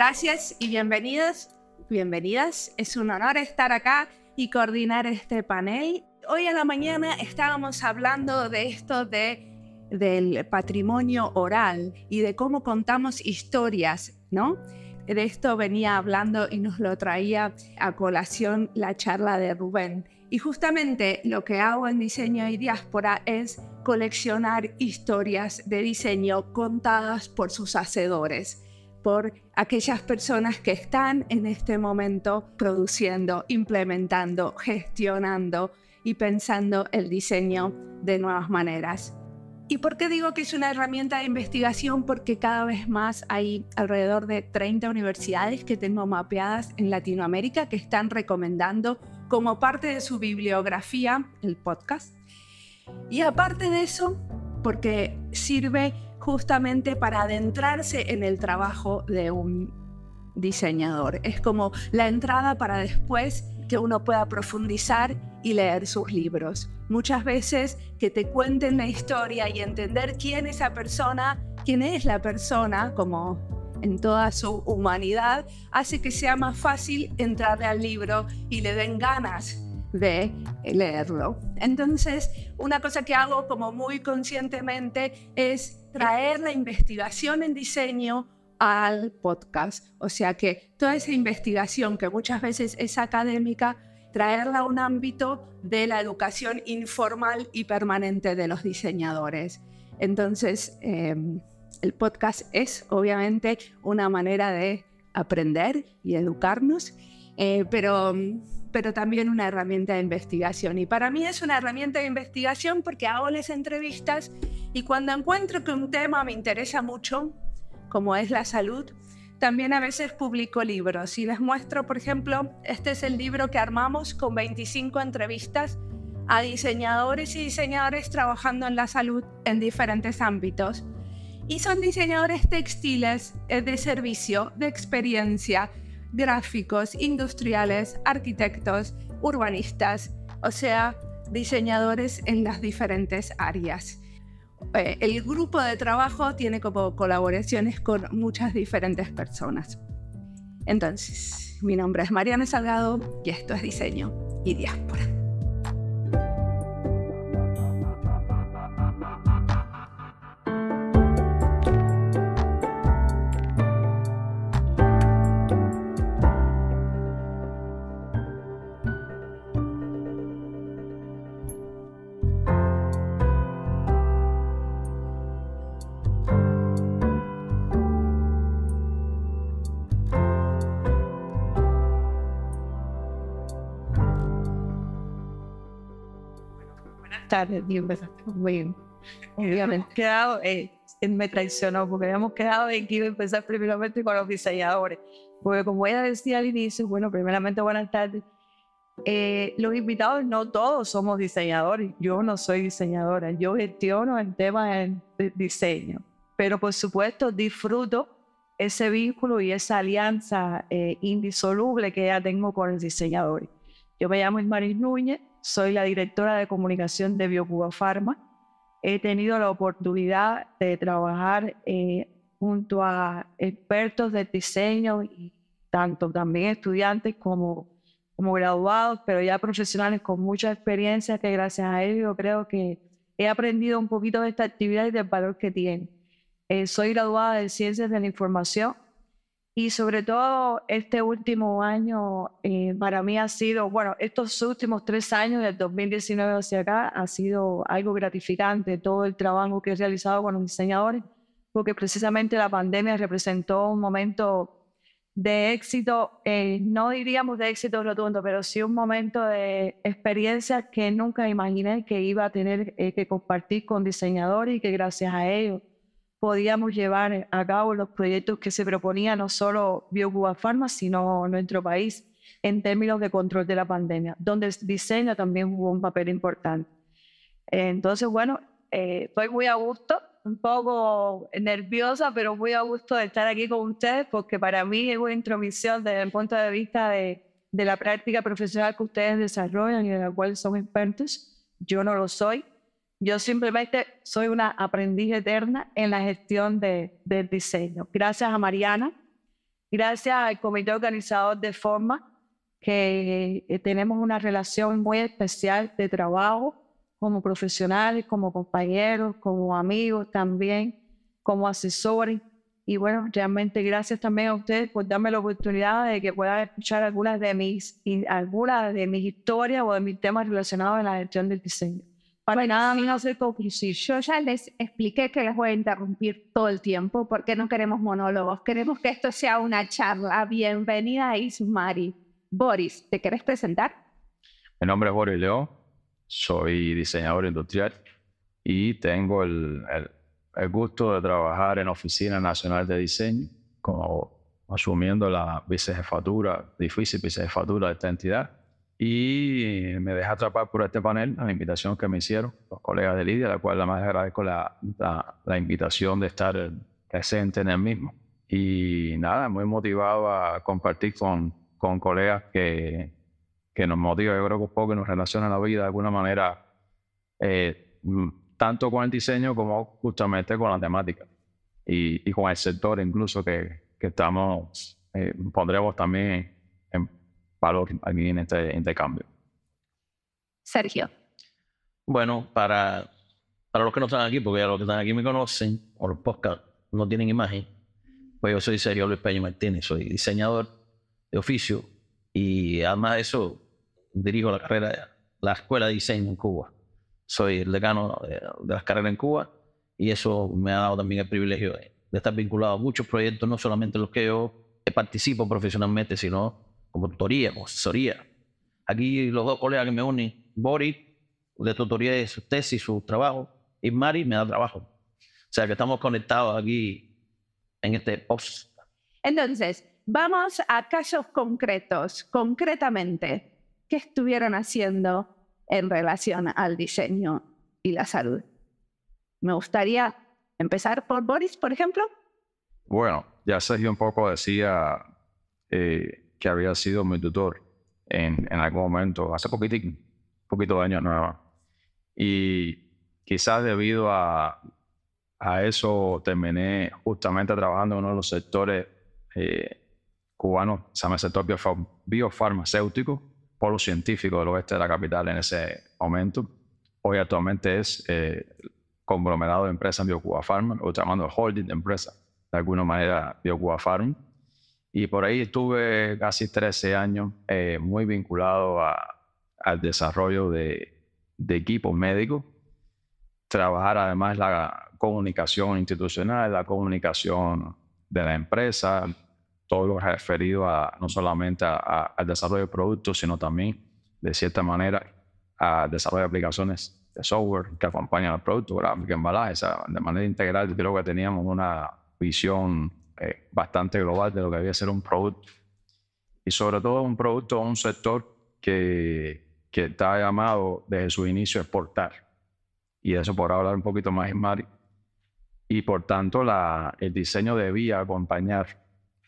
Gracias y bienvenidos, bienvenidas. Es un honor estar acá y coordinar este panel. Hoy a la mañana estábamos hablando de esto de del patrimonio oral y de cómo contamos historias, ¿no? De esto venía hablando y nos lo traía a colación la charla de Rubén. Y justamente lo que hago en diseño y diáspora es coleccionar historias de diseño contadas por sus hacedores por aquellas personas que están en este momento produciendo, implementando, gestionando y pensando el diseño de nuevas maneras. ¿Y por qué digo que es una herramienta de investigación? Porque cada vez más hay alrededor de 30 universidades que tengo mapeadas en Latinoamérica que están recomendando como parte de su bibliografía el podcast. Y aparte de eso, porque sirve justamente para adentrarse en el trabajo de un diseñador. Es como la entrada para después que uno pueda profundizar y leer sus libros. Muchas veces que te cuenten la historia y entender quién es esa persona, quién es la persona, como en toda su humanidad, hace que sea más fácil entrarle al libro y le den ganas de leerlo. Entonces, una cosa que hago como muy conscientemente es traer la investigación en diseño al podcast. O sea que toda esa investigación que muchas veces es académica, traerla a un ámbito de la educación informal y permanente de los diseñadores. Entonces, em, el podcast es obviamente una manera de aprender y educarnos, eh, pero, pero también una herramienta de investigación. Y para mí es una herramienta de investigación porque hago las entrevistas y cuando encuentro que un tema me interesa mucho, como es la salud, también a veces publico libros y les muestro, por ejemplo, este es el libro que armamos con 25 entrevistas a diseñadores y diseñadores trabajando en la salud en diferentes ámbitos. Y son diseñadores textiles eh, de servicio, de experiencia, gráficos, industriales, arquitectos, urbanistas, o sea, diseñadores en las diferentes áreas. Eh, el grupo de trabajo tiene como colaboraciones con muchas diferentes personas. Entonces, mi nombre es Mariana Salgado y esto es Diseño y Diáspora. y empezaste conmigo. Obviamente. Eh, me traicionó porque habíamos quedado en que iba a empezar primeramente con los diseñadores. Porque como ella decía al inicio, bueno, primeramente buenas tardes. Eh, los invitados no todos somos diseñadores. Yo no soy diseñadora. Yo gestiono el tema del diseño. Pero por supuesto disfruto ese vínculo y esa alianza eh, indisoluble que ya tengo con los diseñadores. Yo me llamo Ismaris Núñez, soy la directora de comunicación de Biocuba Pharma. He tenido la oportunidad de trabajar eh, junto a expertos de diseño, y tanto también estudiantes como, como graduados, pero ya profesionales con mucha experiencia que gracias a ellos creo que he aprendido un poquito de esta actividad y del valor que tiene. Eh, soy graduada de Ciencias de la Información y sobre todo este último año eh, para mí ha sido, bueno, estos últimos tres años del 2019 hacia acá ha sido algo gratificante, todo el trabajo que he realizado con los diseñadores, porque precisamente la pandemia representó un momento de éxito, eh, no diríamos de éxito rotundo, pero sí un momento de experiencia que nunca imaginé que iba a tener eh, que compartir con diseñadores y que gracias a ellos podíamos llevar a cabo los proyectos que se proponían no solo BioCuba Pharma, sino nuestro país en términos de control de la pandemia, donde el diseño también jugó un papel importante. Entonces, bueno, eh, estoy muy a gusto, un poco nerviosa, pero muy a gusto de estar aquí con ustedes, porque para mí es una intromisión desde el punto de vista de, de la práctica profesional que ustedes desarrollan y de la cual son expertos. Yo no lo soy, yo simplemente soy una aprendiz eterna en la gestión de, del diseño. Gracias a Mariana, gracias al comité organizador de Forma, que eh, tenemos una relación muy especial de trabajo como profesionales, como compañeros, como amigos también, como asesores. Y bueno, realmente gracias también a ustedes por darme la oportunidad de que puedan escuchar algunas de mis, algunas de mis historias o de mis temas relacionados en la gestión del diseño. Bueno, nada no soy Yo ya les expliqué que les voy a interrumpir todo el tiempo porque no queremos monólogos, queremos que esto sea una charla. Bienvenida a Ismari. Boris, ¿te querés presentar? Mi nombre es Boris León, soy diseñador industrial y tengo el, gusto de trabajar en Oficina Nacional de Diseño como asumiendo la vicejefatura, difícil vicejefatura de esta entidad y me deja atrapar por este panel, a la invitación que me hicieron los colegas de Lidia, a la cual además agradezco la, la, invitación de estar eh, presente en el mismo. Y nada, muy motivado a compartir con, con colegas que, que nos motivan, yo creo que un poco que nos relacionan la vida de alguna manera, eh, mm, tanto con el diseño como justamente con la temática y, y con el sector incluso que, que estamos, eh, pondremos también valor aquí en este intercambio. Sergio. Bueno, para, para los que no están aquí, porque ya los que están aquí me conocen, o los podcast no tienen imagen, pues yo soy Sergio Luis Peña Martínez, soy diseñador de oficio y además de eso dirijo la carrera, la escuela de diseño en Cuba. Soy el decano de, las carreras en Cuba y eso me ha dado también el privilegio de estar vinculado a muchos proyectos, no solamente los que yo participo profesionalmente, sino como tutoría como asesoría. Aquí los dos colegas que me unen, Boris, de tutoría de su tesis, su trabajo, y Mari me da trabajo. O sea que estamos conectados aquí en este post. Entonces, vamos a casos concretos, concretamente, ¿qué estuvieron haciendo en relación al diseño y la salud? Me gustaría empezar por Boris, por ejemplo. Bueno, ya Sergio un poco decía eh, que había sido mi tutor en, algún momento, hace poquito, poquito de años nada Y quizás debido a, a eso terminé justamente trabajando en uno de los sectores eh, cubanos, se llama el sector biofarmacéutico, polo científico del oeste de la capital en ese momento. Hoy actualmente es eh, conglomerado de empresas BioCuba Pharma, o llamando holding de empresa, de alguna manera BioCuba Pharma. Y por ahí estuve casi 13 años eh, muy vinculado al desarrollo de, equipos médicos. Trabajar además la comunicación institucional, la comunicación de la empresa, todo lo referido a, no solamente al desarrollo de productos, sino también, de cierta manera, al desarrollo de aplicaciones de software que acompañan al producto, que embalaje, de manera integral. Creo que teníamos una visión bastante global de lo que debía ser un producto. Y sobre todo un producto o un sector que, que está llamado desde su inicio a exportar. Y eso por hablar un poquito más mari Y por tanto, el diseño debía acompañar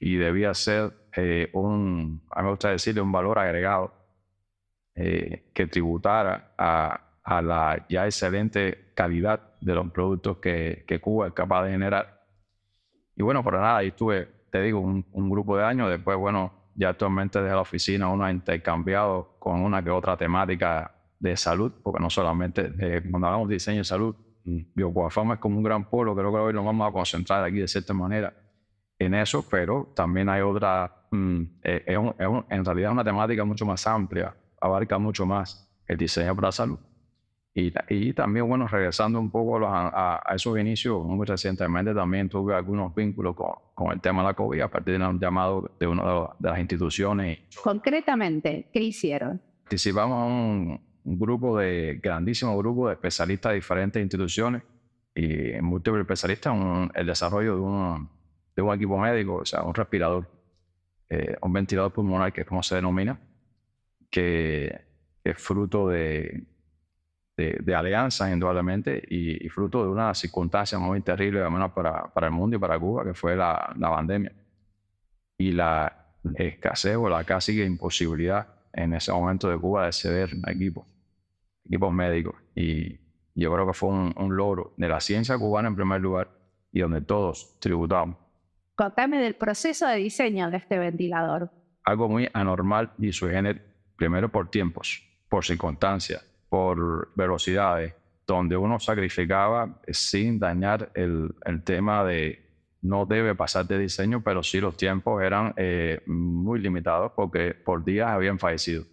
y debía ser eh, un, a mí me gusta decirle, un valor agregado eh, que tributara a, la ya excelente calidad de los productos que Cuba es capaz de generar y bueno, para nada, ahí estuve, te digo, un, grupo de años. Después, bueno, ya actualmente desde la oficina uno ha intercambiado con una que otra temática de salud, porque no solamente eh, cuando hablamos de diseño de salud, mm. pues, Fama es como un gran polo, creo que hoy nos vamos a concentrar aquí de cierta manera en eso, pero también hay otra, mm, eh, en realidad es una temática mucho más amplia, abarca mucho más el diseño para salud. Y, también, bueno, regresando un poco a, esos inicios, muy recientemente también tuve algunos vínculos con, el tema de la COVID a partir de un llamado de una de, las instituciones. Concretamente, ¿qué hicieron? Participamos a un, grupo de, grandísimo grupo de especialistas de diferentes instituciones y múltiples especialistas, en el desarrollo de, de un equipo médico, o sea, un respirador, eh, un ventilador pulmonar, que es como se denomina, que es fruto de de, de alianzas, indudablemente, y, fruto de una circunstancia muy terrible, al menos para, para el mundo y para Cuba, que fue la, la pandemia. Y la escasez o la casi imposibilidad en ese momento de Cuba de ceder a equipos, equipos médicos. Y yo creo que fue un, logro de la ciencia cubana en primer lugar y donde todos tributamos. Contame del proceso de diseño de este ventilador. Algo muy anormal y su género, primero por tiempos, por circunstancias, por velocidades, donde uno sacrificaba sin dañar el, el tema de no debe pasar de diseño, pero sí los tiempos eran eh, muy limitados porque por días habían fallecido.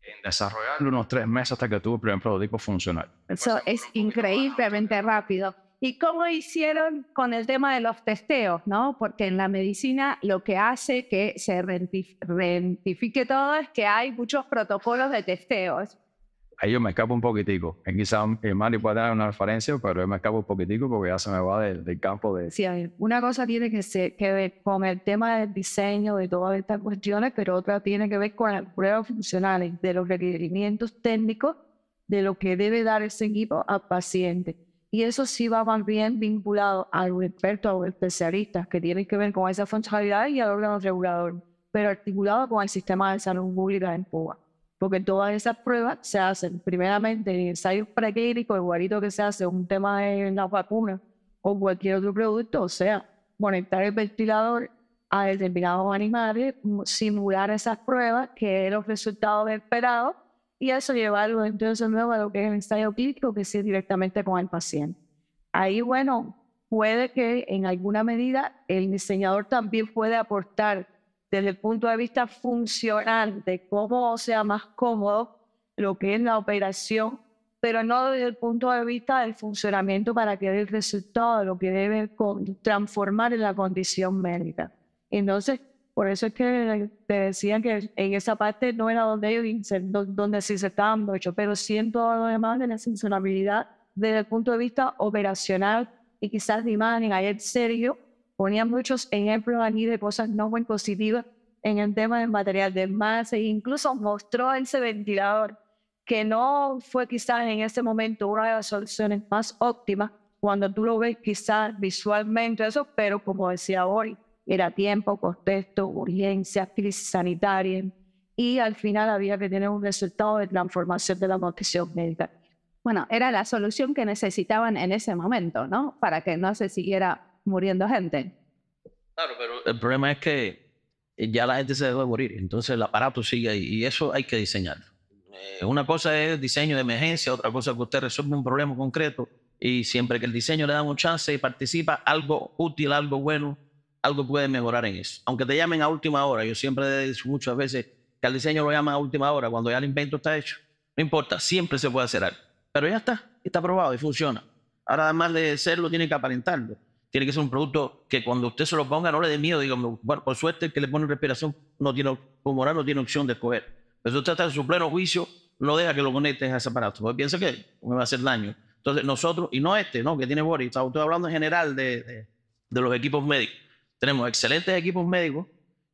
En desarrollarlo unos tres meses hasta que tuvo el primer prototipo funcional. Eso es increíblemente rápido. ¿Y cómo hicieron con el tema de los testeos? ¿no? Porque en la medicina lo que hace que se rentifique todo es que hay muchos protocolos de testeos ahí yo me escapo un poquitico. Quizás eh, Mario pueda tener una referencia, pero yo me escapo un poquitico porque ya se me va del, campo de... Sí, una cosa tiene que, ser, que ver con el tema del diseño, de todas estas cuestiones, pero otra tiene que ver con las pruebas funcionales, de los requerimientos técnicos, de lo que debe dar ese equipo al paciente. Y eso sí va más bien vinculado a los expertos, a los especialistas que tienen que ver con esa funcionalidad y al órgano regulador, pero articulado con el sistema de salud pública en Cuba porque todas esas pruebas se hacen primeramente en ensayos preclínicos, igualito que se hace un tema en la vacuna o cualquier otro producto, o sea, conectar el ventilador a determinados animales, mm, simular esas pruebas, que es los resultados esperados, y eso llevarlo entonces nuevo a lo que es el ensayo clínico, que es directamente con el paciente. Ahí, bueno, puede que en alguna medida el diseñador también puede aportar desde el punto de vista funcional, de cómo sea más cómodo lo que es la operación, pero no desde el punto de vista del funcionamiento para que dé el resultado, lo que debe transformar en la condición médica. Entonces, por eso es que te decían que en esa parte no era donde ellos donde se insertaban mucho, pero sí en todo lo demás de la funcionabilidad desde el punto de vista operacional y quizás de imagen. Ayer Sergio Ponía muchos ejemplos allí de cosas no muy positivas en el tema del material de masa e incluso mostró ese ventilador que no fue quizás en ese momento una de las soluciones más óptimas cuando tú lo ves quizás visualmente eso, pero como decía hoy, era tiempo, contexto, urgencia, crisis sanitaria y al final había que tener un resultado de transformación de la nutrición médica. Bueno, era la solución que necesitaban en ese momento, ¿no? Para que no se siguiera muriendo gente. Claro, pero el problema es que eh, ya la gente se debe morir, entonces el aparato sigue ahí y eso hay que diseñarlo. Eh, una cosa es diseño de emergencia, otra cosa es que usted resuelve un problema concreto y siempre que el diseño le da una chance y participa, algo útil, algo bueno, algo puede mejorar en eso. Aunque te llamen a última hora, yo siempre he dicho muchas veces que al diseño lo llaman a última hora, cuando ya el invento está hecho. No importa, siempre se puede hacer algo. Pero ya está, está probado y funciona. Ahora además de serlo, tiene que aparentarlo tiene que ser un producto que cuando usted se lo ponga no le dé miedo. Digo, por suerte que le pone respiración no tiene, no tiene opción de escoger. Pero usted está en su pleno juicio, no deja que lo conecten a ese aparato, porque piensa que me va a hacer daño. Entonces nosotros, y no este, no, que tiene Boris, estamos hablando en general de, de, los equipos médicos. Tenemos excelentes equipos médicos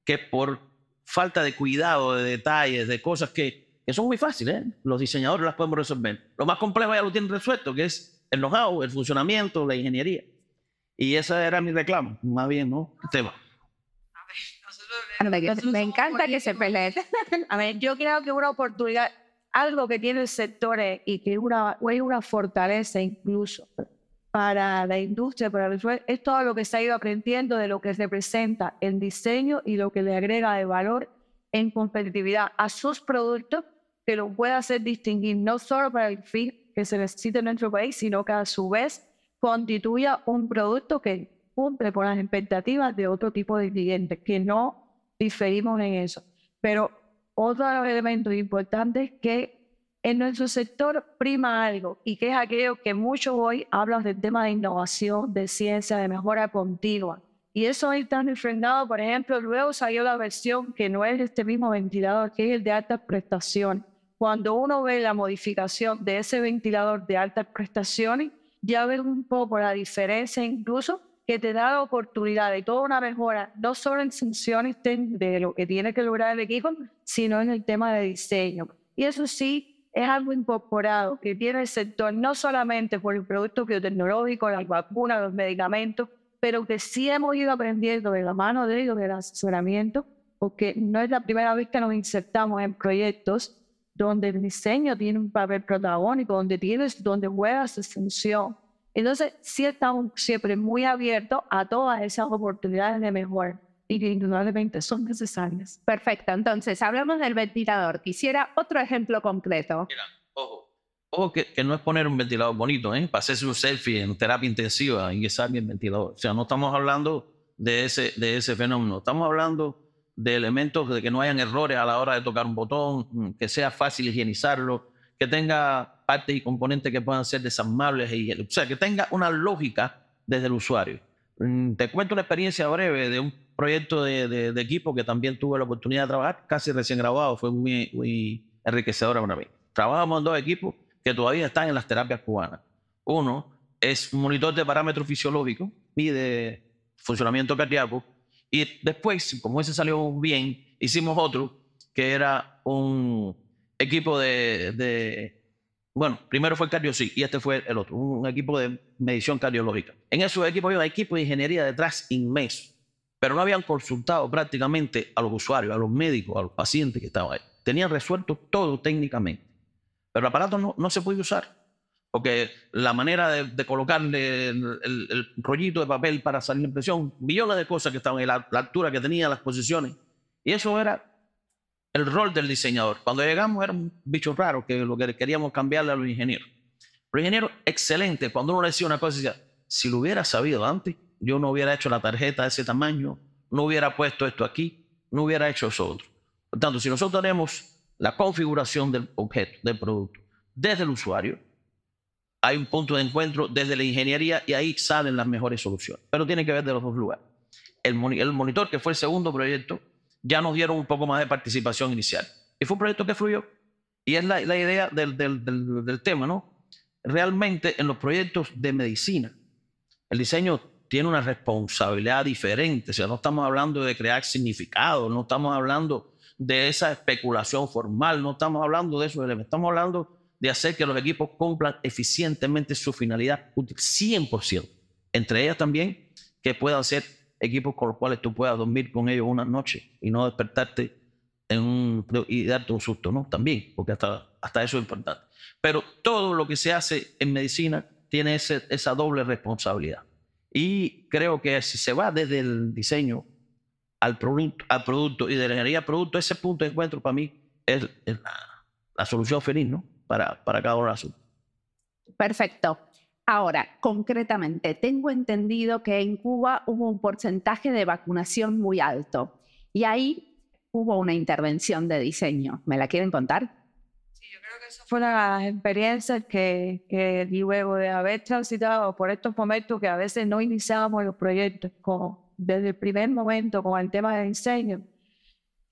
que por falta de cuidado, de detalles, de cosas que, que son muy fáciles, ¿eh? los diseñadores las podemos resolver. Lo más complejo ya lo tienen resuelto, que es el know-how, el funcionamiento, la ingeniería. Y ese era mi reclamo, más bien, ¿no? Esteban. Me, me encanta que se peleen. A ver, yo creo que una oportunidad, algo que tiene el sector eh, y que es una, es una fortaleza incluso para la industria, para el es todo lo que se ha ido aprendiendo de lo que representa el diseño y lo que le agrega de valor en competitividad a sus productos que lo pueda hacer distinguir no solo para el fin que se necesita en nuestro país, sino que a su vez constituya un producto que cumple con las expectativas de otro tipo de clientes, que no diferimos en eso. Pero otro elemento importante es que en nuestro sector prima algo y que es aquello que muchos hoy hablan del tema de innovación, de ciencia, de mejora continua. Y eso ahí está enfrentado, por ejemplo, luego salió la versión que no es este mismo ventilador, que es el de alta prestación. Cuando uno ve la modificación de ese ventilador de alta prestación, ya ver un poco la diferencia incluso que te da la oportunidad de toda una mejora, no solo en funciones de lo que tiene que lograr el equipo, sino en el tema de diseño. Y eso sí es algo incorporado que tiene el sector, no solamente por el producto biotecnológico, las vacunas, los medicamentos, pero que sí hemos ido aprendiendo de la mano de ellos, del asesoramiento, porque no es la primera vez que nos insertamos en proyectos donde el diseño tiene un papel protagónico, donde tienes, donde juegas extensión. Entonces, sí estamos siempre muy abierto a todas esas oportunidades de mejor y que indudablemente son necesarias. Perfecto, entonces hablamos del ventilador. Quisiera otro ejemplo concreto. ojo, ojo que, no es poner un ventilador bonito, ¿eh? para hacerse un selfie en terapia intensiva y que bien el ventilador. O sea, no estamos hablando de ese fenómeno, estamos hablando de elementos, de que no hayan errores a la hora de tocar un botón, mm, que sea fácil higienizarlo, que tenga partes y componentes que puedan ser desarmables, o sea, que tenga una lógica desde el usuario. Mm, te cuento una experiencia breve de un proyecto de, equipo que también tuve la oportunidad de trabajar, casi recién grabado, fue muy, enriquecedora para mí. Trabajamos en dos equipos que todavía están en las terapias cubanas. Uno es un monitor de parámetros fisiológicos, mide funcionamiento cardíaco, y después, como ese salió bien, hicimos otro que era un equipo de, bueno, primero fue el CardioSí y este fue el otro, un equipo de medición cardiológica. En esos equipos había un equipo de ingeniería detrás inmenso, pero no habían consultado prácticamente a los usuarios, a los médicos, a los pacientes que estaban ahí. Tenían resuelto todo técnicamente, pero el aparato no, no se podía usar. Porque la manera de, colocarle el, rollito de papel para salir la impresión, millones de cosas que estaban en la, altura que tenía, las posiciones. Y eso era el rol del diseñador. Cuando llegamos era un bicho raro que lo que queríamos cambiarle a los ingenieros. Los ingenieros, excelente. Cuando uno le decía una cosa, decía, si lo hubiera sabido antes, yo no hubiera hecho la tarjeta de ese tamaño, no hubiera puesto esto aquí, no hubiera hecho eso otro. Por tanto, si nosotros tenemos la configuración del objeto, del producto, desde el usuario, hay un punto de encuentro desde la ingeniería y ahí salen las mejores soluciones. Pero tiene que ver de los dos lugares. El, el monitor, que fue el segundo proyecto, ya nos dieron un poco más de participación inicial. Y fue un proyecto que fluyó. Y es la, idea del, del tema, ¿no? Realmente en los proyectos de medicina, el diseño tiene una responsabilidad diferente. O sea, no estamos hablando de crear significado, no estamos hablando de esa especulación formal, no estamos hablando de eso, estamos hablando de hacer que los equipos cumplan eficientemente su finalidad 100%. Entre ellas también que puedan ser equipos con los cuales tú puedas dormir con ellos una noche y no despertarte y darte un susto, ¿no? También, porque hasta, hasta eso es importante. Pero todo lo que se hace en medicina tiene esa doble responsabilidad. Y creo que si se va desde el diseño al, producto, y de la ingeniería al producto, ese punto de encuentro para mí es, la solución feliz, ¿no? para, cada uno Perfecto. Ahora, concretamente, tengo entendido que en Cuba hubo un porcentaje de vacunación muy alto y ahí hubo una intervención de diseño. ¿Me la quieren contar? Sí, yo creo que eso fue una de las experiencias que, luego de haber transitado por estos momentos que a veces no iniciábamos los proyectos desde el primer momento con el tema de diseño,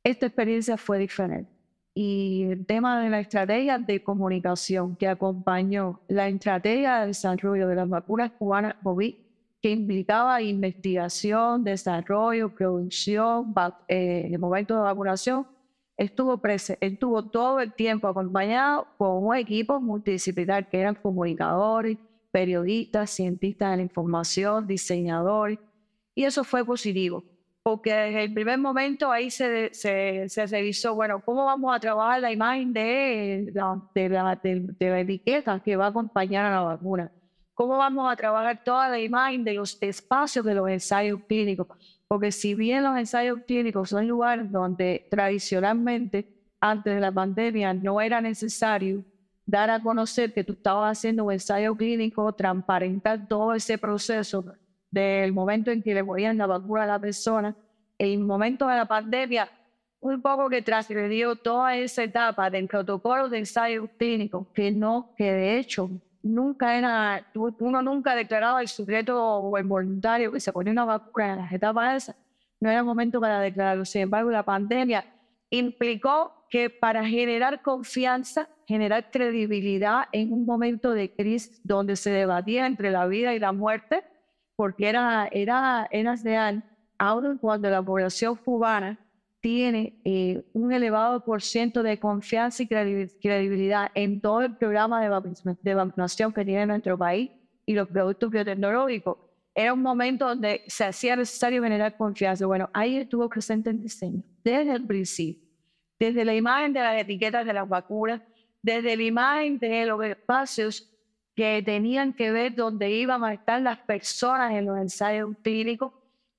esta experiencia fue diferente y el tema de la estrategia de comunicación que acompañó la estrategia de desarrollo de las vacunas cubanas COVID, que implicaba investigación, desarrollo, producción, eh, el momento de vacunación, estuvo presente, estuvo todo el tiempo acompañado con un equipo multidisciplinar que eran comunicadores, periodistas, cientistas de la información, diseñadores, y eso fue positivo porque desde el primer momento ahí se, se, se, revisó, bueno, ¿cómo vamos a trabajar la imagen de la, de, la etiqueta que va a acompañar a la vacuna? ¿Cómo vamos a trabajar toda la imagen de los espacios de los ensayos clínicos? Porque si bien los ensayos clínicos son lugares donde tradicionalmente, antes de la pandemia, no era necesario dar a conocer que tú estabas haciendo un ensayo clínico, transparentar todo ese proceso del momento en que le ponían la vacuna a la persona, el momento de la pandemia, un poco que trasgredió toda esa etapa del protocolo de ensayo clínico, que no, que de hecho nunca era, uno nunca declaraba el sujeto o el voluntario que se ponía una vacuna en las etapas esa... no era momento para declararlo. Sin embargo, la pandemia implicó que para generar confianza, generar credibilidad en un momento de crisis donde se debatía entre la vida y la muerte, porque era, era, era ahora cuando la población cubana tiene eh, un elevado por ciento de confianza y credibilidad en todo el programa de, vacunación, de vacunación que tiene nuestro país y los productos biotecnológicos. Era un momento donde se hacía necesario generar confianza. Bueno, ahí estuvo presente el diseño, desde el principio, desde la imagen de las etiquetas de las vacunas, desde la imagen de los espacios que tenían que ver dónde iban a estar las personas en los ensayos clínicos,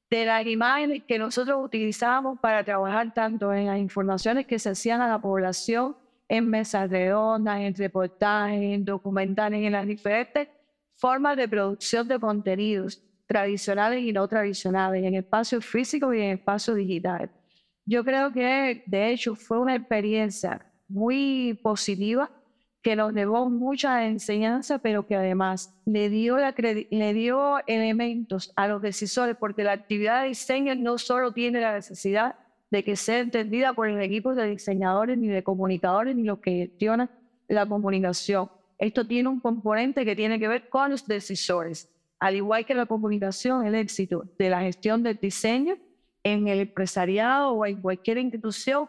de las imágenes que nosotros utilizábamos para trabajar tanto en las informaciones que se hacían a la población, en mesas redondas, en reportajes, en documentales, en las diferentes formas de producción de contenidos tradicionales y no tradicionales, en espacios físicos y en espacios digitales. Yo creo que, de hecho, fue una experiencia muy positiva que nos llevó mucha enseñanza, pero que además le dio, la le dio elementos a los decisores, porque la actividad de diseño no solo tiene la necesidad de que sea entendida por el equipo de diseñadores, ni de comunicadores, ni los que gestionan la comunicación. Esto tiene un componente que tiene que ver con los decisores. Al igual que la comunicación, el éxito de la gestión del diseño en el empresariado o en cualquier institución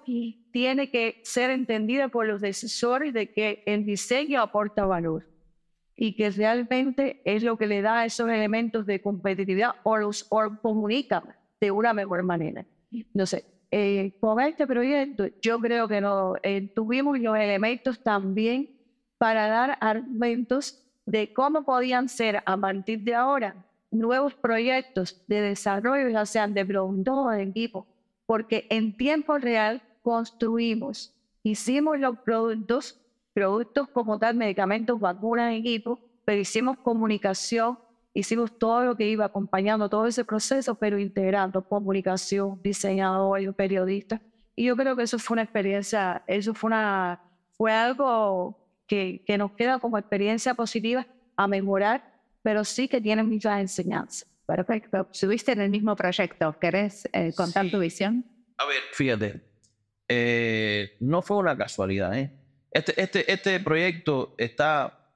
tiene que ser entendida por los decisores de que el diseño aporta valor y que realmente es lo que le da esos elementos de competitividad o los comunica de una mejor manera. No sé, eh, con este proyecto yo creo que no, eh, tuvimos los elementos también para dar argumentos de cómo podían ser a partir de ahora nuevos proyectos de desarrollo, ya sean de productos o de equipo, porque en tiempo real construimos, hicimos los productos, productos como tal, medicamentos, vacunas, equipo pero hicimos comunicación, hicimos todo lo que iba acompañando todo ese proceso, pero integrando comunicación, diseñadores, periodistas. Y yo creo que eso fue una experiencia, eso fue, una, fue algo que, que nos queda como experiencia positiva a mejorar pero sí que tiene muchas enseñanzas. Perfecto. Estuviste en el mismo proyecto. ¿Querés eh, contar tu visión? A ver, fíjate, eh, no fue una casualidad. ¿eh? Este, este, este proyecto está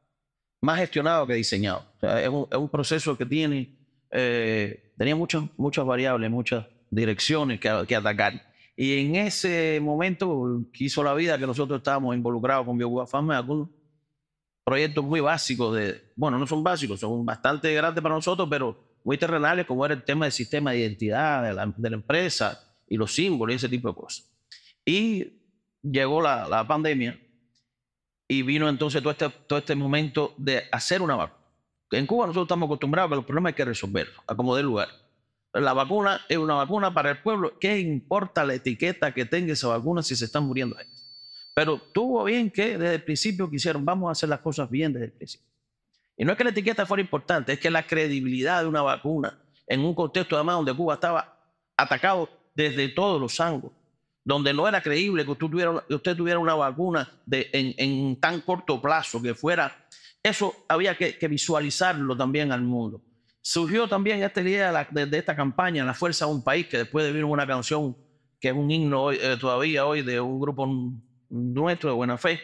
más gestionado que diseñado. es, un, proceso que tiene, tenía muchas, muchas variables, muchas direcciones que, que, atacar. Y en ese momento quiso la vida que nosotros estábamos involucrados con acuerdo proyectos muy básicos de, bueno, no son básicos, son bastante grandes para nosotros, pero muy terrenales, como era el tema del sistema de identidad de la, empresa y los símbolos y ese tipo de cosas. Y llegó la, pandemia y vino entonces todo este, todo este momento de hacer una vacuna. En Cuba nosotros estamos acostumbrados a que los problemas hay que resolverlos, a como lugar. La vacuna es una vacuna para el pueblo. ¿Qué importa la etiqueta que tenga esa vacuna si se están muriendo gente? Pero tuvo bien que desde el principio quisieron, vamos a hacer las cosas bien desde el principio. Y no es que la etiqueta fuera importante, es que la credibilidad de una vacuna, en un contexto además donde Cuba estaba atacado desde todos los ángulos, donde no era creíble que usted tuviera, usted tuviera una vacuna de, en, tan corto plazo que fuera, eso había que, visualizarlo también al mundo. Surgió también esta idea de, esta campaña, La Fuerza de un País, que después de vivir una canción que es un himno eh, todavía hoy de un grupo nuestro de buena fe,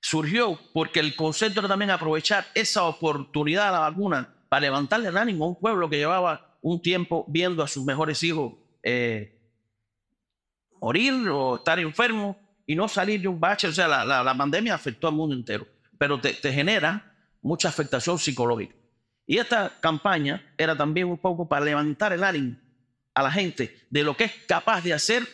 surgió porque el concepto era también aprovechar esa oportunidad a la vacuna para levantarle el ánimo a un pueblo que llevaba un tiempo viendo a sus mejores hijos eh, morir o estar enfermo y no salir de un bache. O sea, la, pandemia afectó al mundo entero, pero te, te genera mucha afectación psicológica. Y esta campaña era también un poco para levantar el ánimo a la gente de lo que es capaz de hacer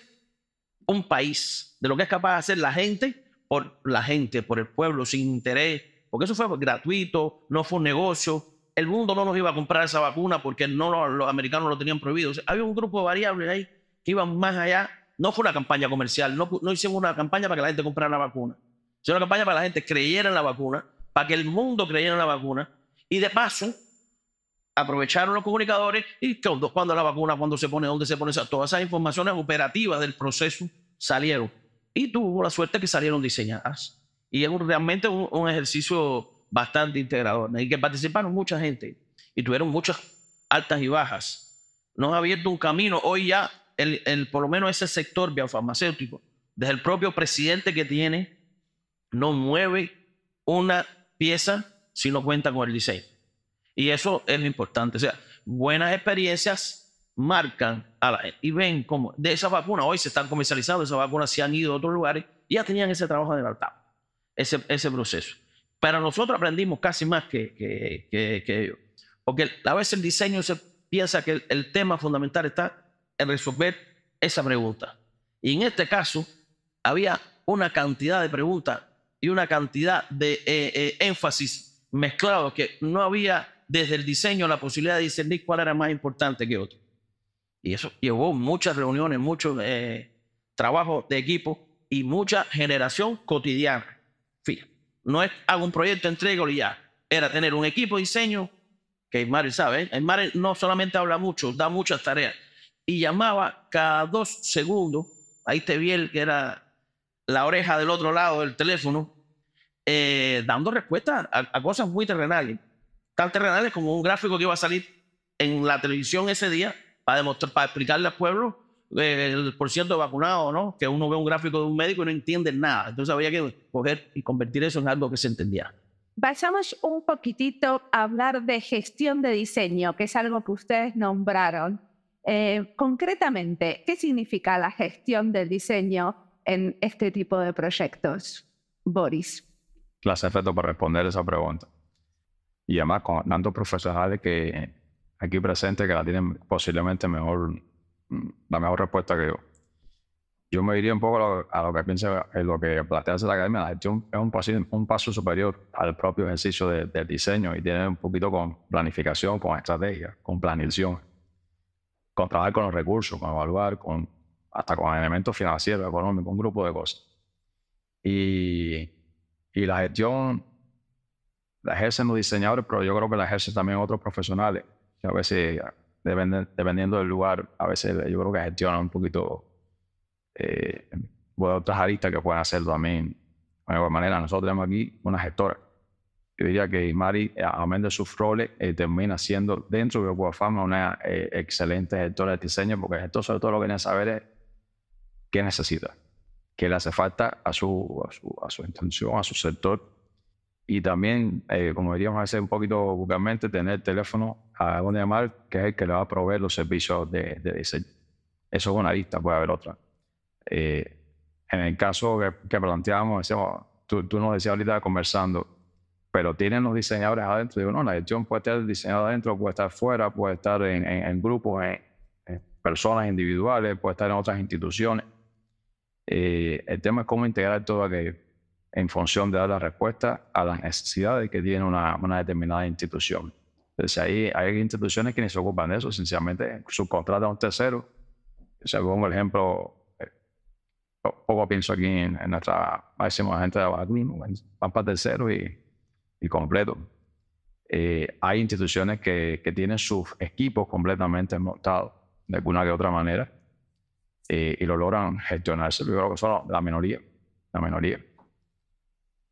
un país, de lo que es capaz de hacer la gente por la gente, por el pueblo, sin interés, porque eso fue gratuito, no fue un negocio. El mundo no nos iba a comprar esa vacuna porque no los americanos lo tenían prohibido. había un grupo de variables ahí que iban más allá. No fue una campaña comercial, no, no hicimos una campaña para que la gente comprara la vacuna, sino una campaña para que la gente creyera en la vacuna, para que el mundo creyera en la vacuna. Y de paso, aprovecharon los comunicadores y cuando, cuando la vacuna, cuando se pone, dónde se pone, todas esas informaciones operativas del proceso salieron. Y tuvo la suerte que salieron diseñadas. Y es realmente un, ejercicio bastante integrador en el que participaron mucha gente y tuvieron muchas altas y bajas. Nos ha abierto un camino. Hoy ya, el, por lo menos ese sector biofarmacéutico, desde el propio presidente que tiene, no mueve una pieza si no cuenta con el diseño. Y eso es lo importante. O sea, buenas experiencias marcan a la, gente y ven cómo de esas vacunas hoy se están comercializando, esas vacunas se han ido a otros lugares y ya tenían ese trabajo adelantado, ese, ese proceso. Pero nosotros aprendimos casi más que, ellos. Porque a veces el diseño se piensa que el, tema fundamental está en resolver esa pregunta. Y en este caso, había una cantidad de preguntas y una cantidad de eh, eh, énfasis mezclados que no había desde el diseño la posibilidad de discernir cuál era más importante que otro. Y eso llevó muchas reuniones, mucho eh, trabajo de equipo y mucha generación cotidiana. Fíjate, no es hago un proyecto, entrego y ya. Era tener un equipo de diseño, que Ismael sabe, ¿eh? el Ismael no solamente habla mucho, da muchas tareas. Y llamaba cada dos segundos, ahí te vi el que era la oreja del otro lado del teléfono, eh, dando respuesta a cosas muy terrenales tan terrenales como un gráfico que iba a salir en la televisión ese día para, demostrar, para explicarle al pueblo eh, el por ciento vacunado, ¿no? Que uno ve un gráfico de un médico y no entiende nada. Entonces había que coger y convertir eso en algo que se entendía. Pasamos un poquitito a hablar de gestión de diseño, que es algo que ustedes nombraron. Eh, concretamente, ¿qué significa la gestión del diseño en este tipo de proyectos, Boris? Gracias, Feto, para responder esa pregunta y además con tantos profesionales que aquí presentes que la tienen posiblemente mejor, mm, la mejor respuesta que yo. Yo me diría un poco a lo, que piensa, en eh, lo que plantea la academia, la gestión es un paso, un paso superior al propio ejercicio de, del diseño y tiene un poquito con planificación, con estrategia, con planificación, con trabajar con los recursos, con evaluar, con, hasta con elementos financieros, económicos, un grupo de cosas. Y, y la gestión la ejercen los diseñadores, pero yo creo que la ejercen también otros profesionales, a veces, dependiendo del lugar, a veces yo creo que gestionan un poquito eh, otras aristas que pueden hacerlo también. de alguna manera, nosotros tenemos aquí una gestora. Yo diría que Mari, eh, menos de sus roles, eh, termina siendo dentro de Guafama una excelente gestora de diseño, porque el gestor sobre todo lo que tiene a saber es qué necesita, qué le hace falta a su, a su intención, a su sector, y también, eh, como diríamos hace un poquito vulgarmente, tener teléfono a donde llamar, que es el que le va a proveer los servicios de, diseño. Eso es una lista, puede haber otra. Eh, en el caso que, que planteábamos, tú, nos decías ahorita conversando, pero tienen los diseñadores adentro. Digo, no, la gestión puede estar diseñada adentro, puede estar fuera, puede estar en, grupos, en, personas individuales, puede estar en otras instituciones. Eh, el tema es cómo integrar todo aquello en función de dar la respuesta a las necesidades que tiene una, determinada institución. Entonces, ahí hay instituciones que ni se ocupan de eso, sencillamente subcontratan a un tercero. Según el ejemplo, eh, poco pienso aquí en, nuestra máxima gente de Bacuno, van para tercero y, completo. Eh, hay instituciones que, tienen sus equipos completamente montados de alguna que otra manera eh, y lo logran gestionarse. Yo creo que son la minoría, la minoría.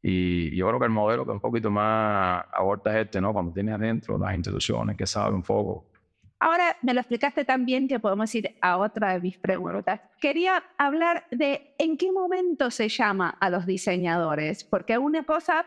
Y yo creo que el modelo que un poquito más aborta es este, ¿no? Cuando tienes adentro las instituciones que saben un poco. Ahora me lo explicaste también, que podemos ir a otra de mis preguntas. Quería hablar de en qué momento se llama a los diseñadores, porque una cosa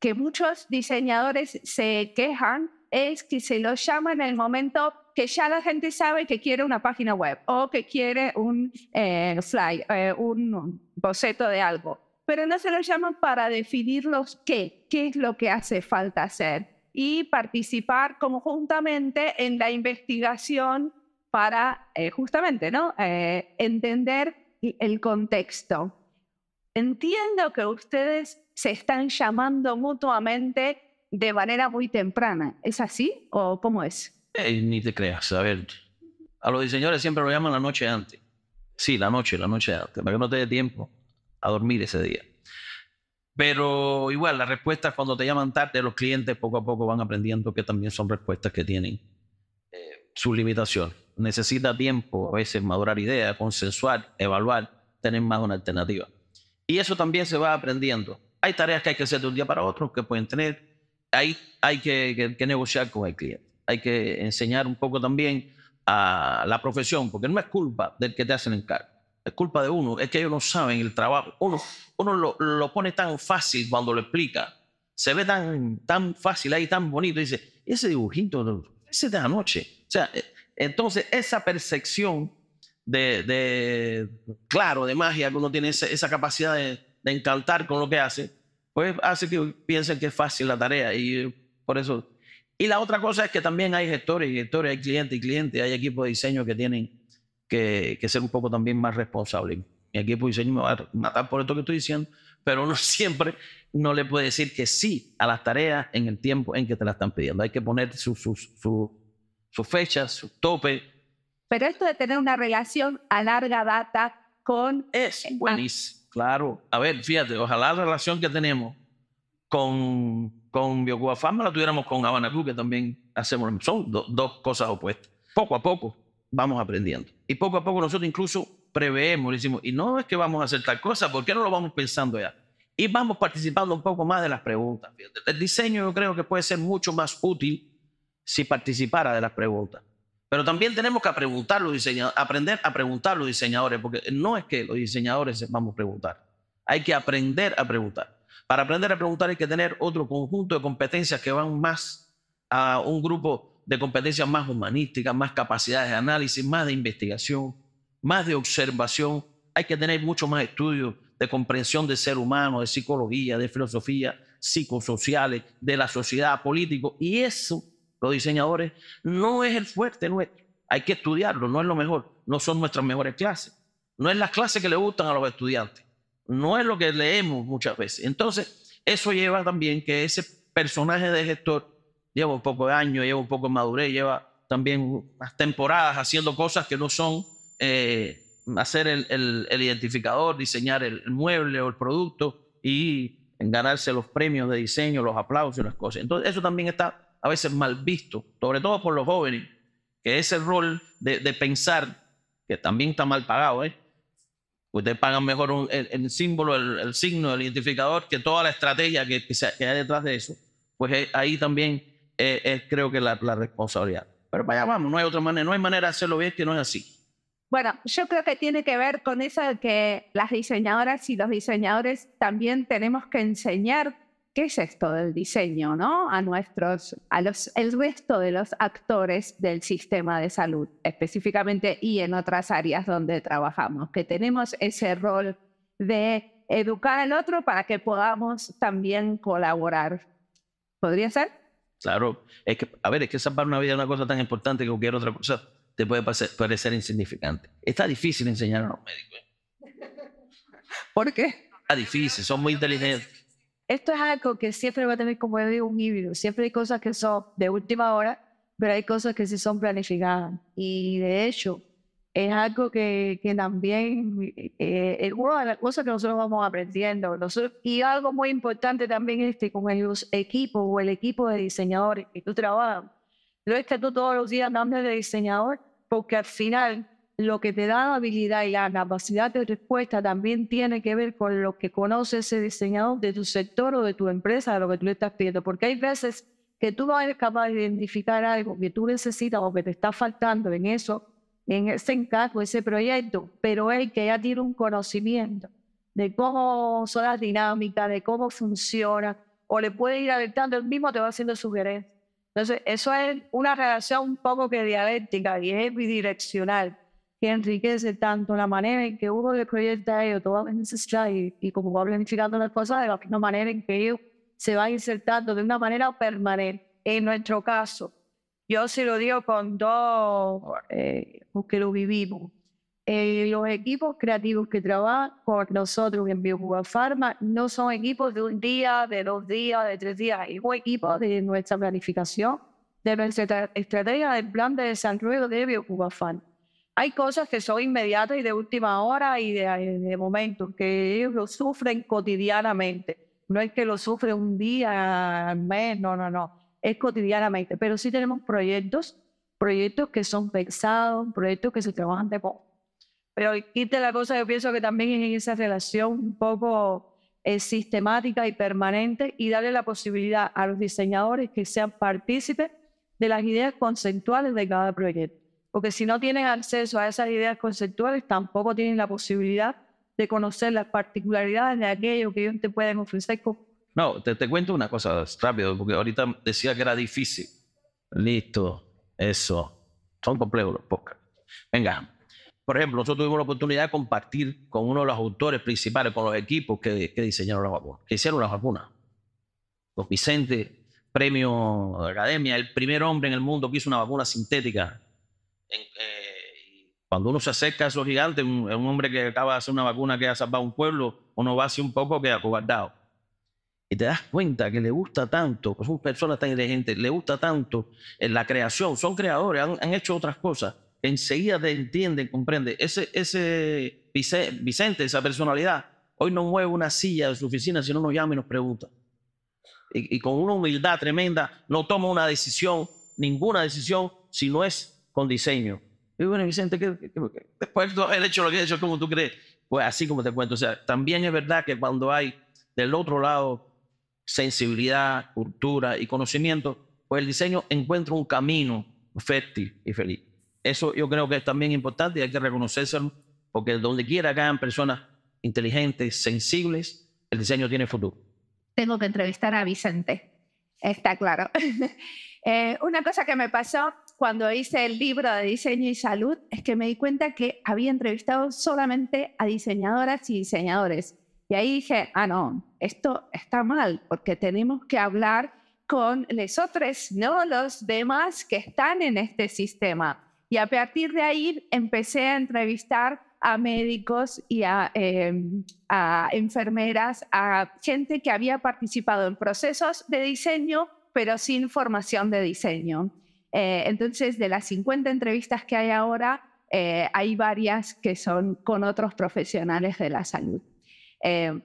que muchos diseñadores se quejan es que se los llama en el momento que ya la gente sabe que quiere una página web o que quiere un eh, fly, eh, un boceto de algo pero no se los llama para definir los qué, qué es lo que hace falta hacer y participar conjuntamente en la investigación para eh, justamente ¿no? Eh, entender el contexto. Entiendo que ustedes se están llamando mutuamente de manera muy temprana. ¿Es así o cómo es? Eh, ni te creas. A ver, a los diseñadores siempre lo llaman la noche antes. Sí, la noche, la noche antes, para que no te dé tiempo a dormir ese día. Pero igual, las respuestas cuando te llaman tarde, los clientes poco a poco van aprendiendo que también son respuestas que tienen eh, su limitación. Necesita tiempo, a veces madurar ideas, consensuar, evaluar, tener más una alternativa. Y eso también se va aprendiendo. Hay tareas que hay que hacer de un día para otro, que pueden tener, hay, hay que, negociar con el cliente. Hay que enseñar un poco también a la profesión, porque no es culpa del que te hacen encargo. Es culpa de uno, es que ellos no saben el trabajo. Uno, uno lo, lo, pone tan fácil cuando lo explica. Se ve tan, tan fácil ahí, tan bonito. Y dice, ese dibujito, ese de anoche. O sea, eh, entonces esa percepción de, de claro, de magia, que uno tiene esa, esa capacidad de, de, encantar con lo que hace, pues hace que piensen que es fácil la tarea. Y por eso. Y la otra cosa es que también hay gestores y gestores, hay clientes y clientes, hay equipos de diseño que tienen que, ser un poco también más responsable. Mi equipo diseño me va a matar por esto que estoy diciendo, pero uno siempre no le puede decir que sí a las tareas en el tiempo en que te las están pidiendo. Hay que poner sus sus su, fechas, su tope. Pero esto de tener una relación a larga data con... Es buenísimo, claro. A ver, fíjate, ojalá la relación que tenemos con, con bioguafama la tuviéramos con Habana Club, que también hacemos, son dos cosas opuestas. Poco a poco vamos aprendiendo. Y poco a poco nosotros incluso preveemos, le decimos, y no es que vamos a hacer tal cosa, ¿por qué no lo vamos pensando ya? Y vamos participando un poco más de las preguntas. El diseño yo creo que puede ser mucho más útil si participara de las preguntas. Pero también tenemos que preguntar los aprender a preguntar los diseñadores, porque no es que los diseñadores vamos a preguntar. Hay que aprender a preguntar. Para aprender a preguntar hay que tener otro conjunto de competencias que van más a un grupo de competencias más humanísticas, más capacidades de análisis, más de investigación, más de observación. Hay que tener mucho más estudios de comprensión del ser humano, de psicología, de filosofía, psicosociales, de la sociedad, político. Y eso, los diseñadores, no es el fuerte nuestro. Hay que estudiarlo, no es lo mejor. No son nuestras mejores clases. No es las clases que le gustan a los estudiantes. No es lo que leemos muchas veces. Entonces, eso lleva también que ese personaje de gestor lleva un poco de años, lleva un poco de madurez, lleva también unas temporadas haciendo cosas que no son eh, hacer el, identificador, diseñar el, mueble o el producto y ganarse los premios de diseño, los aplausos y las cosas. Entonces eso también está a veces mal visto, sobre todo por los jóvenes, que ese rol de, pensar, que también está mal pagado, ¿eh? Ustedes pagan mejor el, símbolo, el, signo, del identificador, que toda la estrategia que, que hay detrás de eso. Pues eh, ahí también eh, creo que la, la responsabilidad. Pero vaya, vamos, no hay otra manera, no hay manera de hacerlo bien que no es así. Bueno, yo creo que tiene que ver con eso de que las diseñadoras y los diseñadores también tenemos que enseñar qué es esto del diseño, ¿no? A nuestros, a los, el resto de los actores del sistema de salud, específicamente y en otras áreas donde trabajamos, que tenemos ese rol de educar al otro para que podamos también colaborar. ¿Podría ser? Claro, es que, a ver, es que salvar una vida es una cosa tan importante que cualquier otra cosa te puede parecer insignificante. Está difícil enseñar a los médicos. ¿eh? ¿Por qué? Está difícil, son muy inteligentes. Esto es algo que siempre va a tener, como un híbrido. Siempre hay cosas que son de última hora, pero hay cosas que sí son planificadas. Y de hecho, es algo que, que también eh, eh, es una de las cosas que nosotros vamos aprendiendo. Nosotros, y algo muy importante también es que con el equipo o el equipo de diseñadores que tú trabajas, no es que tú todos los días cambias de diseñador, porque al final lo que te da la habilidad y la capacidad de respuesta también tiene que ver con lo que conoce ese diseñador de tu sector o de tu empresa, de lo que tú le estás pidiendo. Porque hay veces que tú no eres capaz de identificar algo que tú necesitas o que te está faltando en eso en ese encargo, ese proyecto, pero él que ya tiene un conocimiento de cómo son las dinámicas, de cómo funciona, o le puede ir alertando, él mismo te va haciendo sugerencias. Entonces, eso es una relación un poco que dialéctica y es bidireccional, que enriquece tanto la manera en que uno le proyecta a ellos todas las necesidades y, y como va planificando las cosas, de la misma manera en que ellos se van insertando de una manera permanente. En nuestro caso, yo se lo digo con dos, eh, porque lo vivimos. Eh, los equipos creativos que trabajan con nosotros en Pharma no son equipos de un día, de dos días, de tres días, es un equipo de nuestra planificación, de nuestra estrategia del plan de desarrollo de Pharma. Hay cosas que son inmediatas y de última hora y eh, de, momento, que ellos lo sufren cotidianamente. No es que lo sufren un día al mes, no, no, no es cotidianamente, pero sí tenemos proyectos, proyectos que son pensados, proyectos que se trabajan de poco. Pero quita la cosa, yo pienso que también en esa relación un poco eh, sistemática y permanente y darle la posibilidad a los diseñadores que sean partícipes de las ideas conceptuales de cada proyecto. Porque si no tienen acceso a esas ideas conceptuales, tampoco tienen la posibilidad de conocer las particularidades de aquello que ellos te pueden ofrecer como no, te, te cuento una cosa rápido, porque ahorita decía que era difícil. Listo, eso. Son complejos los podcasts. Venga, por ejemplo, nosotros tuvimos la oportunidad de compartir con uno de los autores principales, con los equipos que, diseñaron la vacuna. que hicieron la vacuna. Con Vicente, premio de academia, el primer hombre en el mundo que hizo una vacuna sintética. Eh, cuando uno se acerca a esos gigantes, un, hombre que acaba de hacer una vacuna que ha salvado un pueblo, uno va así un poco que acobardado y te das cuenta que le gusta tanto, pues son personas tan inteligentes, le gusta tanto en eh, la creación, son creadores, han, hecho otras cosas, enseguida te entienden, comprende. Ese, ese Vicente, esa personalidad, hoy no mueve una silla de su oficina, si no nos llama y nos pregunta. Y, con una humildad tremenda, no toma una decisión, ninguna decisión, si no es con diseño. Y bueno, Vicente, ¿qué, después de haber hecho lo que he hecho, ¿cómo tú crees? Pues así como te cuento. O sea, también es verdad que cuando hay del otro lado sensibilidad, cultura y conocimiento, pues el diseño encuentra un camino fértil y feliz. Eso yo creo que es también importante y hay que reconocérselo, porque donde quiera que hayan personas inteligentes, sensibles, el diseño tiene futuro. Tengo que entrevistar a Vicente, está claro. Eh, una cosa que me pasó cuando hice el libro de diseño y salud es que me di cuenta que había entrevistado solamente a diseñadoras y diseñadores. Y ahí dije, ah, no, esto está mal, porque tenemos que hablar con los no los demás que están en este sistema. Y a partir de ahí empecé a entrevistar a médicos y a, em, enfermeras, a gente que había participado en procesos de diseño, pero sin formación de diseño. Eh, entonces, de las 50 entrevistas que hay ahora, eh, hay varias que son con otros profesionales de la salud. Eh,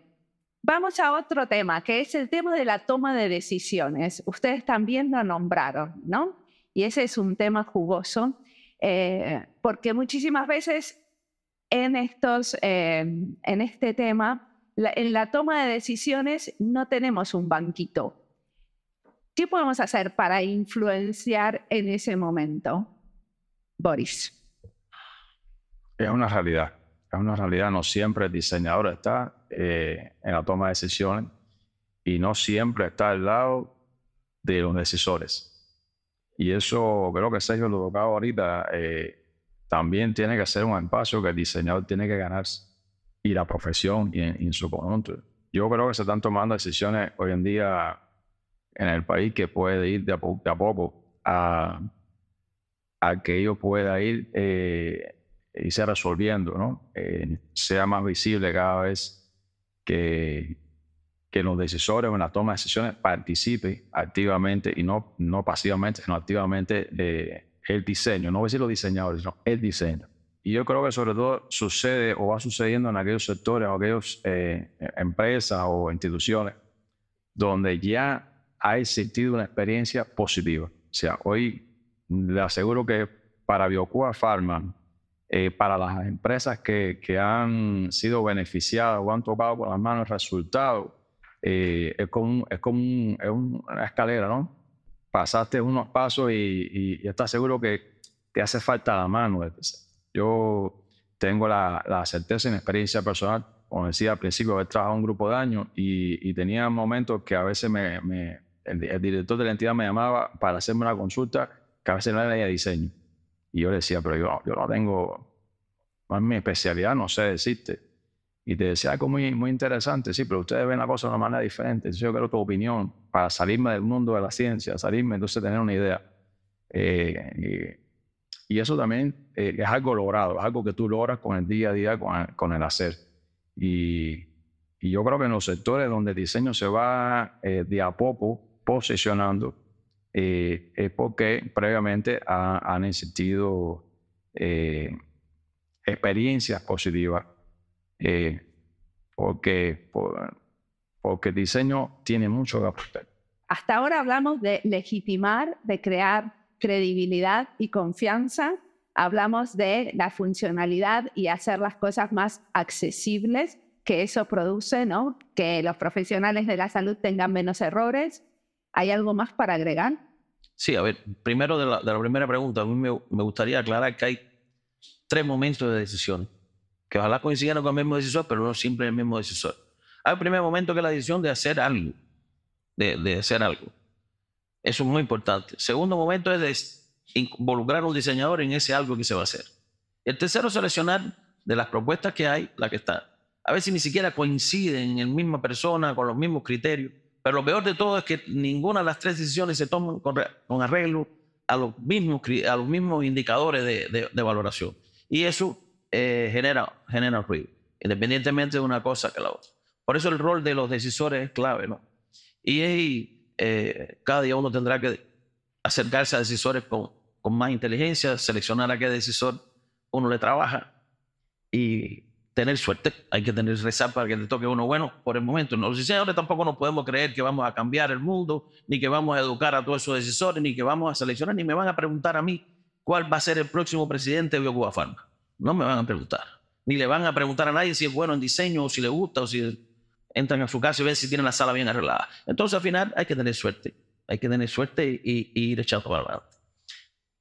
Vamos a otro tema, que es el tema de la toma de decisiones. Ustedes también lo nombraron, ¿no? Y ese es un tema jugoso, eh, porque muchísimas veces en, estos, eh, en este tema, en la toma de decisiones, no tenemos un banquito. ¿Qué podemos hacer para influenciar en ese momento, Boris? Es una realidad es una realidad, no siempre el diseñador está eh, en la toma de decisiones y no siempre está al lado de los decisores. Y eso creo que Sergio lo tocaba ahorita, eh, también tiene que ser un espacio que el diseñador tiene que ganarse y la profesión y en, su conjunto. Yo creo que se están tomando decisiones hoy en día en el país que puede ir de a, poco, a que ellos puedan ir eh, y sea resolviendo, ¿no? Eh, sea más visible cada vez que, que los decisores en la toma de decisiones participen activamente y no, no pasivamente, sino activamente eh, el diseño, no voy a decir los diseñadores, sino el diseño. Y yo creo que sobre todo sucede o va sucediendo en aquellos sectores o aquellas eh, empresas o instituciones donde ya ha existido una experiencia positiva. O sea, hoy le aseguro que para Biocua Pharma, eh, para las empresas que, han sido beneficiadas o han tocado con las manos el resultado, eh, es, como, una escalera, ¿no? Pasaste unos pasos y, estás seguro que te hace falta la mano. Yo tengo la, certeza y experiencia personal, como decía al principio, haber trabajado un grupo de años y, tenía momentos que a veces me, el, el director de la entidad me llamaba para hacerme una consulta que a veces no era de diseño y yo le decía, pero yo, yo no tengo, mi especialidad no sé decirte. Y te decía algo muy, muy interesante, sí, pero ustedes ven la cosa de una manera diferente. yo quiero tu opinión para salirme del mundo de la ciencia, salirme, entonces tener una idea. Eh, y, eso también eh, es algo logrado, es algo que tú logras con el día a día, con el, hacer. Y, yo creo que en los sectores donde el diseño se va eh, de a poco posicionando, eh, es porque previamente han existido eh, experiencias positivas, eh, porque, el diseño tiene mucho que aportar. Hasta ahora hablamos de legitimar, de crear credibilidad y confianza, hablamos de la funcionalidad y hacer las cosas más accesibles, que eso produce que los profesionales de la salud tengan menos errores, ¿Hay algo más para agregar? Sí, a ver, primero de la, primera pregunta, a mí me, gustaría aclarar que hay tres momentos de decisión, que ojalá coincidan con el mismo decisor, pero no siempre el mismo decisor. Hay un primer momento que es la decisión de hacer algo, de, hacer algo. Eso es muy importante. Segundo momento es de involucrar a un diseñador en ese algo que se va a hacer. El tercero, es seleccionar de las propuestas que hay, la que está. A ver si ni siquiera coinciden en la misma persona, con los mismos criterios. Pero lo peor de todo es que ninguna de las tres decisiones se toman con, arreglo a los mismos, a los mismos indicadores de, valoración. Y eso eh, genera, genera ruido, independientemente de una cosa que la otra. Por eso el rol de los decisores es clave, ¿no? Y, eh, cada día uno tendrá que acercarse a decisores con, con más inteligencia, seleccionar a qué decisor uno le trabaja y tener suerte, hay que tener rezar para que te toque uno bueno por el momento. Los diseñadores tampoco nos podemos creer que vamos a cambiar el mundo, ni que vamos a educar a todos esos decisores, ni que vamos a seleccionar, ni me van a preguntar a mí cuál va a ser el próximo presidente de Biocuba No me van a preguntar. Ni le van a preguntar a nadie si es bueno en diseño, o si le gusta, o si entran a su casa y ven si tienen la sala bien arreglada. Entonces al final hay que tener suerte. Hay que tener suerte y, ir echando para adelante.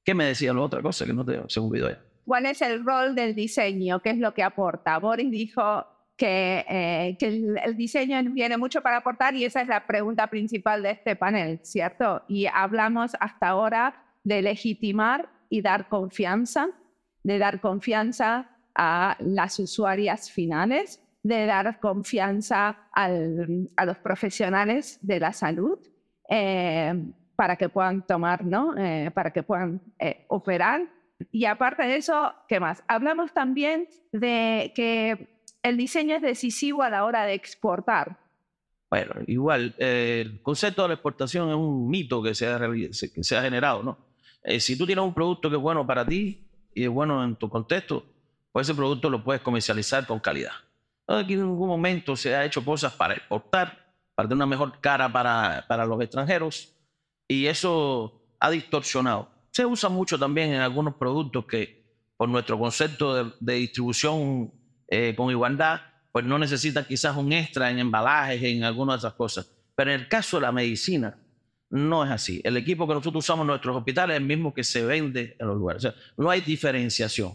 ¿Qué me decía la otra cosa que no te se me olvidó ya? cuál es el rol del diseño, qué es lo que aporta. Boris dijo que, eh, el, diseño viene mucho para aportar y esa es la pregunta principal de este panel, ¿cierto? Y hablamos hasta ahora de legitimar y dar confianza, de dar confianza a las usuarias finales, de dar confianza a los profesionales de la salud. Eh, para que puedan tomar, ¿no? Eh, para que puedan operar y aparte de eso, ¿qué más? Hablamos también de que el diseño es decisivo a la hora de exportar. Bueno, igual, eh, el concepto de la exportación es un mito que se ha, generado, ¿no? Eh, si tú tienes un producto que es bueno para ti y es bueno en tu contexto, pues ese producto lo puedes comercializar con calidad. Aquí en ningún momento se ha hecho cosas para exportar, para tener una mejor cara para los extranjeros, y eso ha distorsionado se usa mucho también en algunos productos que por nuestro concepto de, distribución eh, con igualdad, pues no necesitan quizás un extra en embalajes, en algunas de esas cosas. Pero en el caso de la medicina, no es así. El equipo que nosotros usamos en nuestros hospitales es el mismo que se vende en los lugares. O sea, no hay diferenciación.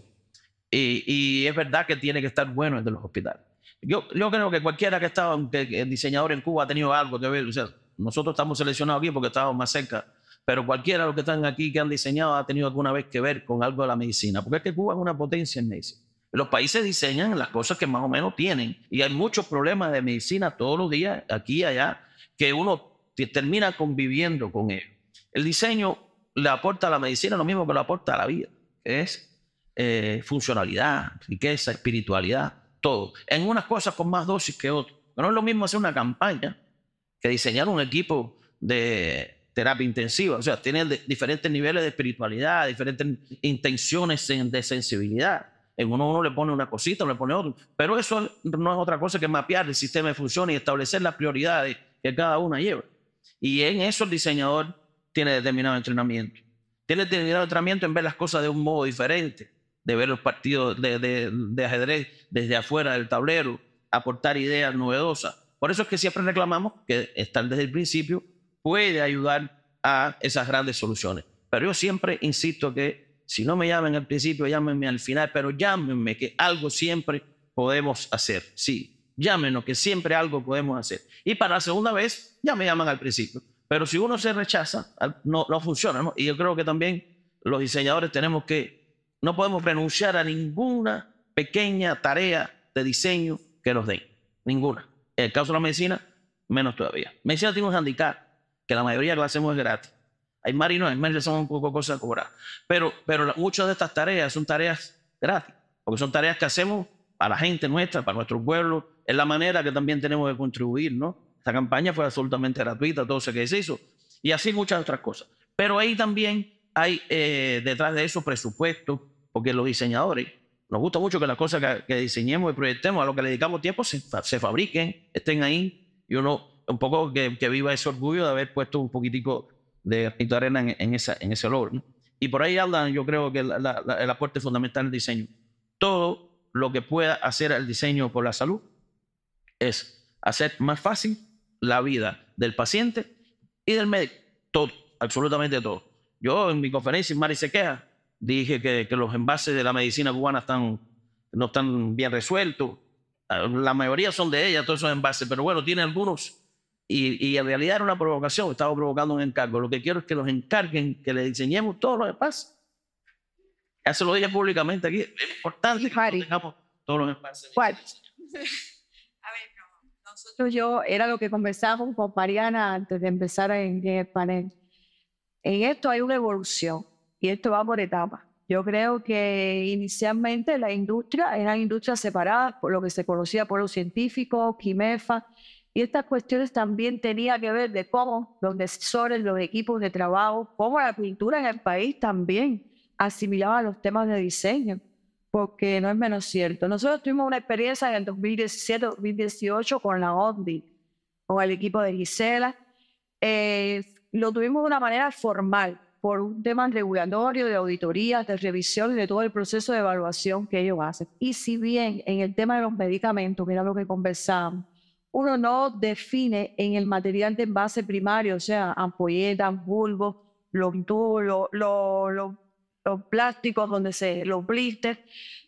Y, es verdad que tiene que estar bueno el de los hospitales. Yo, creo que cualquiera que ha estado, que diseñador en Cuba ha tenido algo que ver. O sea, nosotros estamos seleccionados aquí porque estamos más cerca pero cualquiera de los que están aquí que han diseñado ha tenido alguna vez que ver con algo de la medicina, porque es que Cuba es una potencia en medicina. Los países diseñan las cosas que más o menos tienen y hay muchos problemas de medicina todos los días, aquí y allá, que uno termina conviviendo con ellos. El diseño le aporta a la medicina lo mismo que le aporta a la vida, es eh, funcionalidad, riqueza, espiritualidad, todo. En unas cosas con más dosis que otras. No es lo mismo hacer una campaña que diseñar un equipo de terapia intensiva, o sea, tiene diferentes niveles de espiritualidad, diferentes intenciones de sensibilidad. En uno uno le pone una cosita, uno le pone otro, pero eso no es otra cosa que mapear el sistema de funciones y establecer las prioridades que cada una lleva. Y en eso el diseñador tiene determinado entrenamiento. Tiene determinado entrenamiento en ver las cosas de un modo diferente, de ver los partidos de, ajedrez desde afuera del tablero, aportar ideas novedosas. Por eso es que siempre reclamamos que están desde el principio puede ayudar a esas grandes soluciones. Pero yo siempre insisto que si no me llaman al principio, llámenme al final, pero llámenme que algo siempre podemos hacer. Sí, llámenos que siempre algo podemos hacer. Y para la segunda vez, ya me llaman al principio. Pero si uno se rechaza, no, no funciona. ¿no? Y yo creo que también los diseñadores tenemos que, no podemos renunciar a ninguna pequeña tarea de diseño que nos den. Ninguna. En el caso de la medicina, menos todavía. Medicina tiene un handicap que la mayoría lo hacemos es gratis. Hay marinos, hay marinos son un poco cosas cobradas. Pero, pero muchas de estas tareas son tareas gratis, porque son tareas que hacemos para la gente nuestra, para nuestro pueblo. Es la manera que también tenemos de contribuir, ¿no? Esta campaña fue absolutamente gratuita, todo se que se hizo. Y así muchas otras cosas. Pero ahí también hay eh, detrás de eso presupuesto, porque los diseñadores nos gusta mucho que las cosas que, diseñemos y proyectemos, a lo que le dedicamos tiempo, se, fabriquen, estén ahí. y uno un poco que, viva ese orgullo de haber puesto un poquitico de arena en, en, esa, en ese logro. Y por ahí hablan, yo creo que la, el aporte fundamental del diseño. Todo lo que pueda hacer el diseño por la salud es hacer más fácil la vida del paciente y del médico. Todo, absolutamente todo. Yo en mi conferencia, Mari Sequeja, dije que, los envases de la medicina cubana no están bien resueltos. Ah, la mayoría son de ella, todos esos envases, pero bueno, tiene algunos y, en realidad era una provocación, estaba provocando un encargo. Lo que quiero es que los encarguen, que les diseñemos todos los espacios. paz Ya lo dije públicamente aquí. Es importante que tengamos todos los espacios. a ver, Nosotros, yo, era lo que conversábamos con Mariana antes de empezar en, el panel. En esto hay una evolución y esto va por etapas. Yo creo que inicialmente la industria era industria separada por lo que se conocía por los científicos, Quimefa, y estas cuestiones también tenían que ver de cómo los decisores, los equipos de trabajo, cómo la pintura en el país también asimilaba los temas de diseño, porque no es menos cierto. Nosotros tuvimos una experiencia en el 2017-2018 con la ONDI, con el equipo de Gisela. Eh, lo tuvimos de una manera formal, por un tema regulatorio, de auditorías, de revisión y de todo el proceso de evaluación que ellos hacen. Y si bien en el tema de los medicamentos, mira lo que conversábamos, uno no define en el material de envase primario, o sea, ampolletas, bulbos, los los, plásticos donde se, los blisters,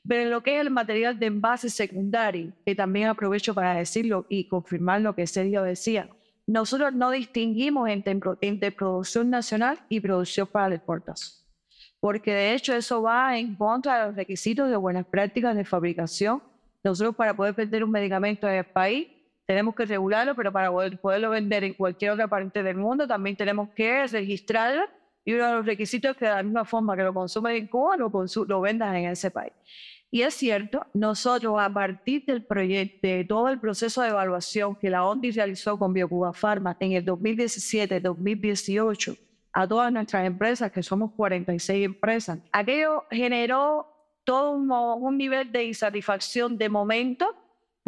pero en lo que es el material de envase secundario, que también aprovecho para decirlo y confirmar lo que Sergio decía, nosotros no distinguimos entre, entre producción nacional y producción para la exportación porque de hecho eso va en contra de los requisitos de buenas prácticas de fabricación. Nosotros para poder vender un medicamento en el país tenemos que regularlo, pero para poderlo vender en cualquier otra parte del mundo también tenemos que registrarlo y uno de los requisitos es que de la misma forma que lo consumen en Cuba, lo, lo vendas en ese país. Y es cierto, nosotros a partir del proyecto, de todo el proceso de evaluación que la ONDI realizó con BioCuba Pharma en el 2017-2018 a todas nuestras empresas, que somos 46 empresas, aquello generó todo un nivel de insatisfacción de momento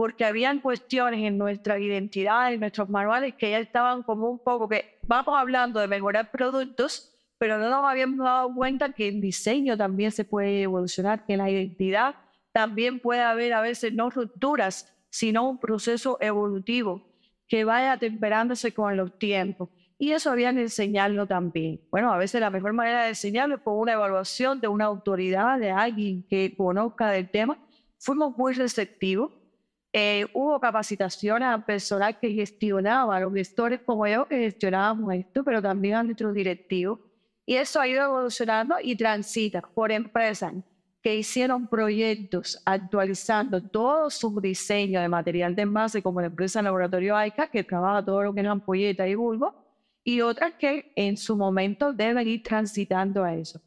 porque habían cuestiones en nuestra identidad, en nuestros manuales, que ya estaban como un poco que vamos hablando de mejorar productos, pero no nos habíamos dado cuenta que en diseño también se puede evolucionar, que en la identidad también puede haber a veces no rupturas, sino un proceso evolutivo que vaya temperándose con los tiempos. Y eso habían enseñado enseñarlo también. Bueno, a veces la mejor manera de enseñarlo es por una evaluación de una autoridad, de alguien que conozca del tema. Fuimos muy receptivos eh, hubo capacitación a personal que gestionaba, a los gestores como yo que gestionábamos esto, pero también a nuestros directivos. Y eso ha ido evolucionando y transita por empresas que hicieron proyectos actualizando todo su diseño de material de envase, como la empresa Laboratorio AICA, que trabaja todo lo que es ampolleta y bulbo, y otras que en su momento deben ir transitando a eso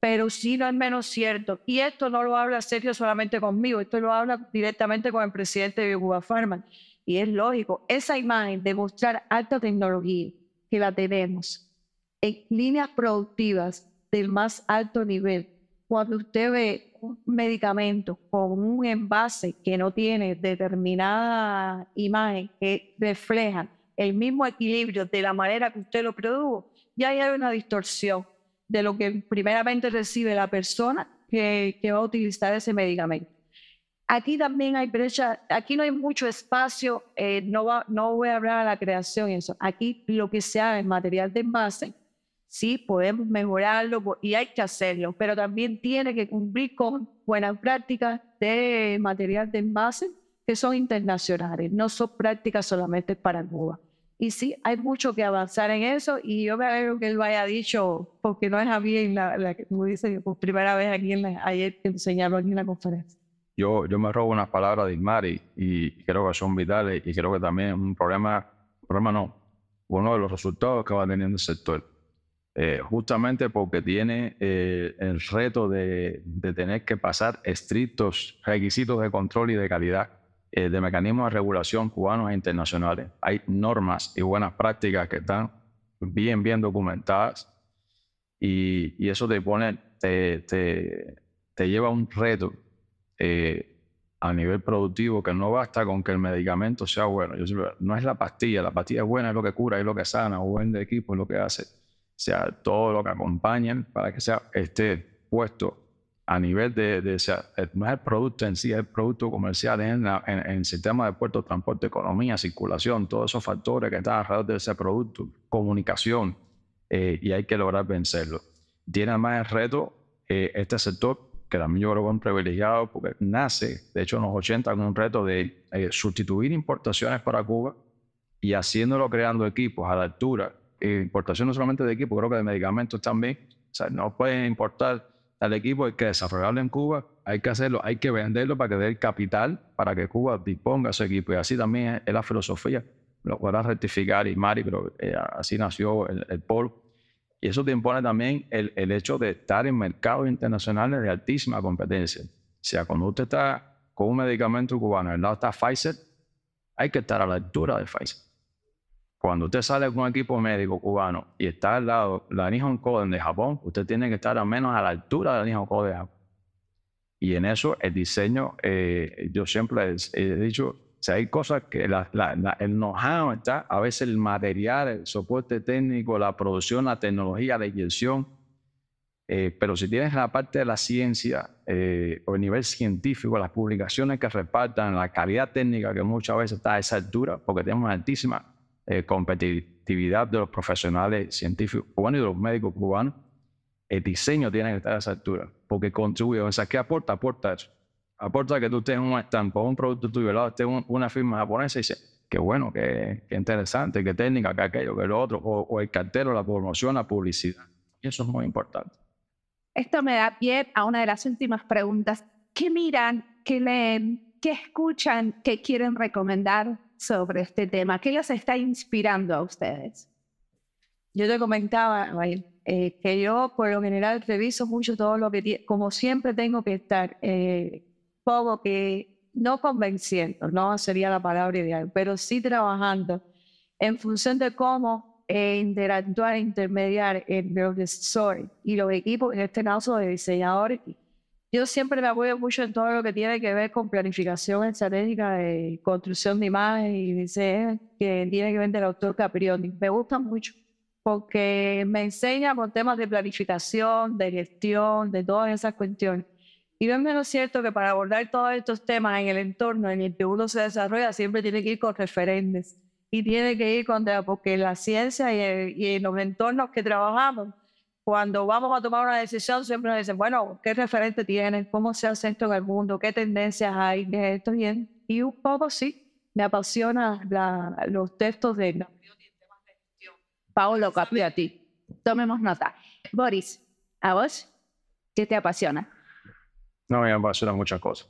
pero sí no es menos cierto. Y esto no lo habla Sergio solamente conmigo, esto lo habla directamente con el presidente de Cuba Pharma. Y es lógico, esa imagen de mostrar alta tecnología que la tenemos en líneas productivas del más alto nivel, cuando usted ve un medicamento con un envase que no tiene determinada imagen que refleja el mismo equilibrio de la manera que usted lo produjo, ya hay una distorsión de lo que primeramente recibe la persona que, va a utilizar ese medicamento. Aquí también hay brecha, aquí no hay mucho espacio, eh, no, va, voy a hablar de la creación y eso. Aquí lo que sea el material de envase, sí, podemos mejorarlo y hay que hacerlo, pero también tiene que cumplir con buenas prácticas de material de envase que son internacionales, no son prácticas solamente para Cuba. Y sí, hay mucho que avanzar en eso y yo me alegro que él lo haya dicho, porque no es a mí, la, la, dice, por primera vez aquí en la, ayer que enseñaron aquí en la conferencia. Yo, me robo unas palabras de Ismari y, creo que son vitales y creo que también es un problema, problema no, uno de los resultados que va teniendo el sector. Eh, justamente porque tiene eh, el reto de, de tener que pasar estrictos requisitos de control y de calidad eh, de mecanismos de regulación cubanos e internacionales. Hay normas y buenas prácticas que están bien, bien documentadas y, eso te pone, te, lleva a un reto eh, a nivel productivo que no basta con que el medicamento sea bueno. no es la pastilla, la pastilla es buena, es lo que cura, es lo que sana, o de equipo, es lo que hace. O sea, todo lo que acompañen para que sea, esté puesto a nivel de, de, eh, no es el producto en sí, es el producto comercial en, el sistema de puerto, transporte, economía, circulación, todos esos factores que están alrededor de ese producto, comunicación, eh, y hay que lograr vencerlo. Tiene además el reto eh, este sector, que también yo creo que es un privilegiado, porque nace, de hecho, en los 80 con un reto de sustituir importaciones para Cuba y haciéndolo creando equipos a la altura, Importaciones no solamente de equipos, creo que de medicamentos también, o sea, no pueden importar al equipo hay que desarrollarlo en Cuba, hay que hacerlo, hay que venderlo para que dé el capital para que Cuba disponga su equipo. Y así también es la filosofía. Lo podrás rectificar y Mari, pero eh, así nació el, el, polo. Y eso te impone también el, hecho de estar en mercados internacionales de altísima competencia. O sea, cuando usted está con un medicamento cubano, el lado está Pfizer, hay que estar a la altura de Pfizer. Cuando usted sale con un equipo médico cubano y está al lado la Nihon Koden de Japón, usted tiene que estar al menos a la altura de la Nihon Koden de Japón. Y en eso el diseño, eh, yo siempre he, dicho, si hay cosas que el know-how está, a veces el material, el soporte técnico, la producción, la tecnología, la inyección, eh, pero si tienes la parte de la ciencia eh, o el nivel científico, las publicaciones que repartan, la calidad técnica que muchas veces está a esa altura, porque tenemos altísima, eh, competitividad de los profesionales científicos cubanos y de los médicos cubanos, el diseño tiene que estar a esa altura, porque contribuye, o sea, ¿qué aporta? Aporta eso. Aporta que tú tengas un estampa, un producto tuyo, lado esté una firma japonesa y dice, qué bueno, qué, qué, interesante, qué técnica, qué aquello, qué lo otro, o, o el cartero, la promoción, la publicidad. Y eso es muy importante. Esto me da pie a una de las últimas preguntas. ¿Qué miran, qué leen, qué escuchan, qué quieren recomendar sobre este tema? ¿Qué se está inspirando a ustedes? Yo te comentaba, eh, que yo por lo general reviso mucho todo lo que, como siempre tengo que estar, poco eh, que no convenciendo, no sería la palabra ideal, pero sí trabajando en función de cómo eh, interactuar, e intermediar entre los y los equipos, en este caso de diseñadores yo siempre me apoyo mucho en todo lo que tiene que ver con planificación estratégica de construcción de imagen y dice e, que tiene que ver el autor Caprioni. Me gusta mucho porque me enseña con temas de planificación, de gestión, de todas esas cuestiones. Y no es menos cierto que para abordar todos estos temas en el entorno en el que uno se desarrolla, siempre tiene que ir con referentes y tiene que ir con, porque la ciencia y, el, y los entornos que trabajamos cuando vamos a tomar una decisión, siempre nos dicen, bueno, ¿qué referente tienes? ¿Cómo se hace esto en el mundo? ¿Qué tendencias hay? esto bien? Y un poco sí, me apasiona los textos de Paolo Capriati. a ti. Tomemos nota. Boris, ¿a vos qué te apasiona? No, me apasionan muchas cosas.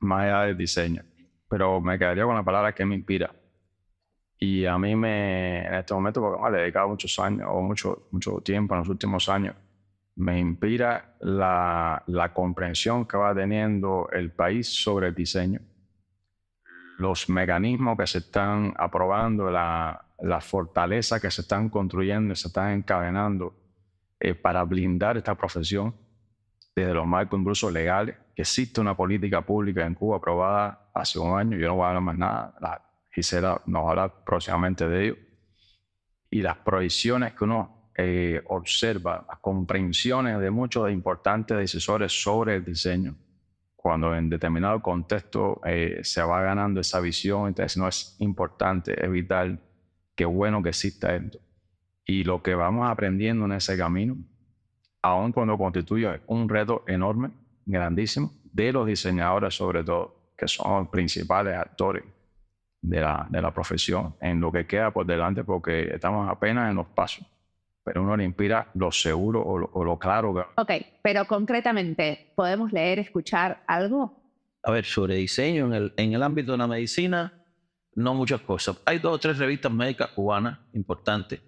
Más allá del diseño. Pero me quedaría con la palabra que me inspira. Y a mí me, en este momento, porque me le he dedicado muchos años o mucho, mucho tiempo en los últimos años, me inspira la, la comprensión que va teniendo el país sobre el diseño, los mecanismos que se están aprobando, la, las fortalezas que se están construyendo, se están encadenando eh, para blindar esta profesión desde los marcos incluso legales, que existe una política pública en Cuba aprobada hace un año, yo no voy a hablar más nada, la, Gisela nos habla próximamente de ello, y las prohibiciones que uno eh, observa, las comprensiones de muchos importantes decisores sobre el diseño, cuando en determinado contexto eh, se va ganando esa visión, entonces no es importante, evitar qué bueno que exista esto. Y lo que vamos aprendiendo en ese camino, aun cuando constituye un reto enorme, grandísimo, de los diseñadores sobre todo, que son principales actores de la, de la profesión, en lo que queda por delante, porque estamos apenas en los pasos. Pero uno le inspira lo seguro o lo, claro. Ok, pero concretamente, ¿podemos leer, escuchar algo? A ver, sobre diseño en el, en el ámbito de la medicina, no muchas cosas. Hay dos o tres revistas médicas cubanas importantes.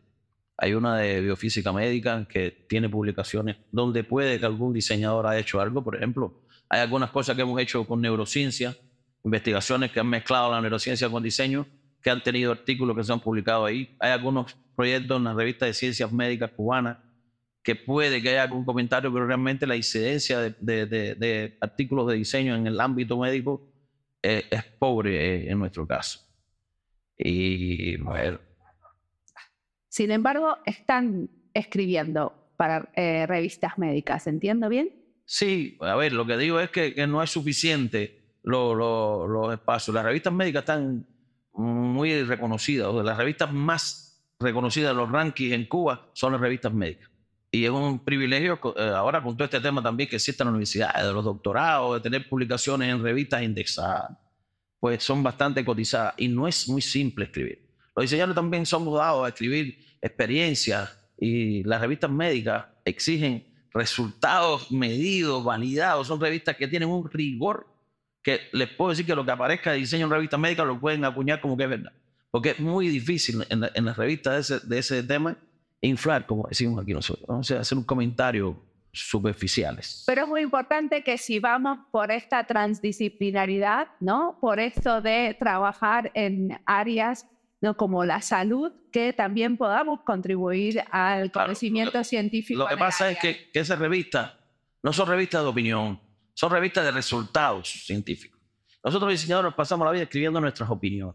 Hay una de biofísica médica que tiene publicaciones donde puede que algún diseñador haya hecho algo, por ejemplo. Hay algunas cosas que hemos hecho con neurociencia, investigaciones que han mezclado la neurociencia con diseño, que han tenido artículos que se han publicado ahí. Hay algunos proyectos en la revista de ciencias médicas cubanas que puede que haya algún comentario, pero realmente la incidencia de, artículos de diseño en el ámbito médico eh, es pobre eh, en nuestro caso. Y bueno. Sin embargo, están escribiendo para eh, revistas médicas, ¿entiendo bien? Sí, a ver, lo que digo es que no es suficiente los, espacios. Las revistas médicas están muy reconocidas, las revistas más reconocidas, los rankings en Cuba son las revistas médicas. Y es un privilegio eh, ahora con todo este tema también que existe en la universidad, de los doctorados, de tener publicaciones en revistas indexadas, pues son bastante cotizadas y no es muy simple escribir. Los diseñadores también son dados a escribir experiencias y las revistas médicas exigen resultados medidos, validados, son revistas que tienen un rigor que les puedo decir que lo que aparezca en diseño en revistas médicas lo pueden acuñar como que es verdad. Porque es muy difícil en, las revistas de ese, de ese, tema inflar, como decimos aquí nosotros. a hacer un comentario superficiales. Pero es muy importante que si vamos por esta transdisciplinaridad, ¿no? Por esto de trabajar en áreas ¿no? como la salud, que también podamos contribuir al conocimiento científico. Lo que pasa es que, que esas revistas no son revistas de opinión, son revistas de resultados científicos. Nosotros diseñadores pasamos la vida escribiendo nuestras opiniones.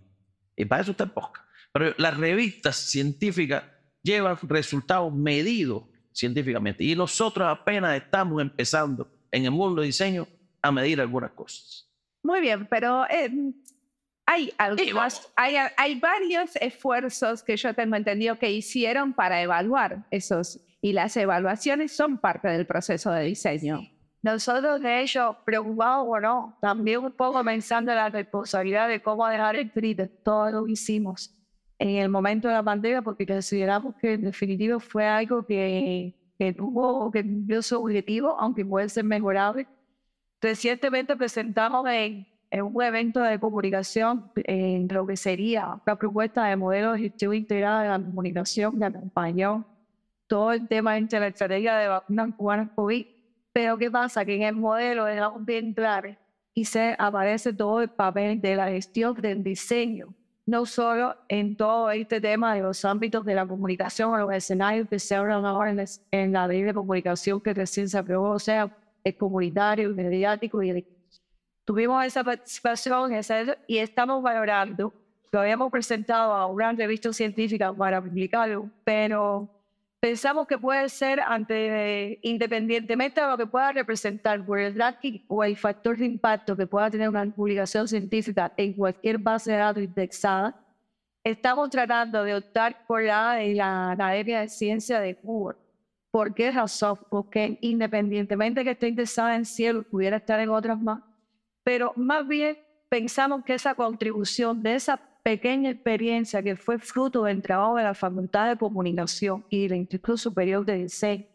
Y para eso está el Pero las revistas científicas llevan resultados medidos científicamente. Y nosotros apenas estamos empezando en el mundo de diseño a medir algunas cosas. Muy bien, pero eh, hay, hay varios esfuerzos que yo tengo entendido que hicieron para evaluar esos. Y las evaluaciones son parte del proceso de diseño. Nosotros, de hecho, preocupados o no, también un poco pensando en la responsabilidad de cómo dejar el escrito todo lo que hicimos en el momento de la pandemia, porque consideramos que en definitivo fue algo que, tuvo, que cumplió su objetivo, aunque puede ser mejorable. Recientemente presentamos en, un evento de comunicación en lo que sería la propuesta de modelo de gestión integrada de la comunicación que acompañó todo el tema de la estrategia de vacunas cubanas COVID pero ¿qué pasa? Que en el modelo de bien clave y se aparece todo el papel de la gestión del diseño, no solo en todo este tema de los ámbitos de la comunicación o los escenarios que se hablan ahora en, la ley de comunicación que recién se aprobó, o sea, el comunitario, el mediático y Tuvimos esa participación y estamos valorando, lo habíamos presentado a una revista científica para publicarlo, pero pensamos que puede ser ante, independientemente de lo que pueda representar por el ranking o el factor de impacto que pueda tener una publicación científica en cualquier base de datos indexada, estamos tratando de optar por la eh, de Ciencia de Cuba. porque qué razón? Porque independientemente que esté indexada en cielo, pudiera estar en otras más, pero más bien pensamos que esa contribución de esa pequeña experiencia que fue fruto del trabajo de la Facultad de Comunicación y del Instituto Superior de Diseño,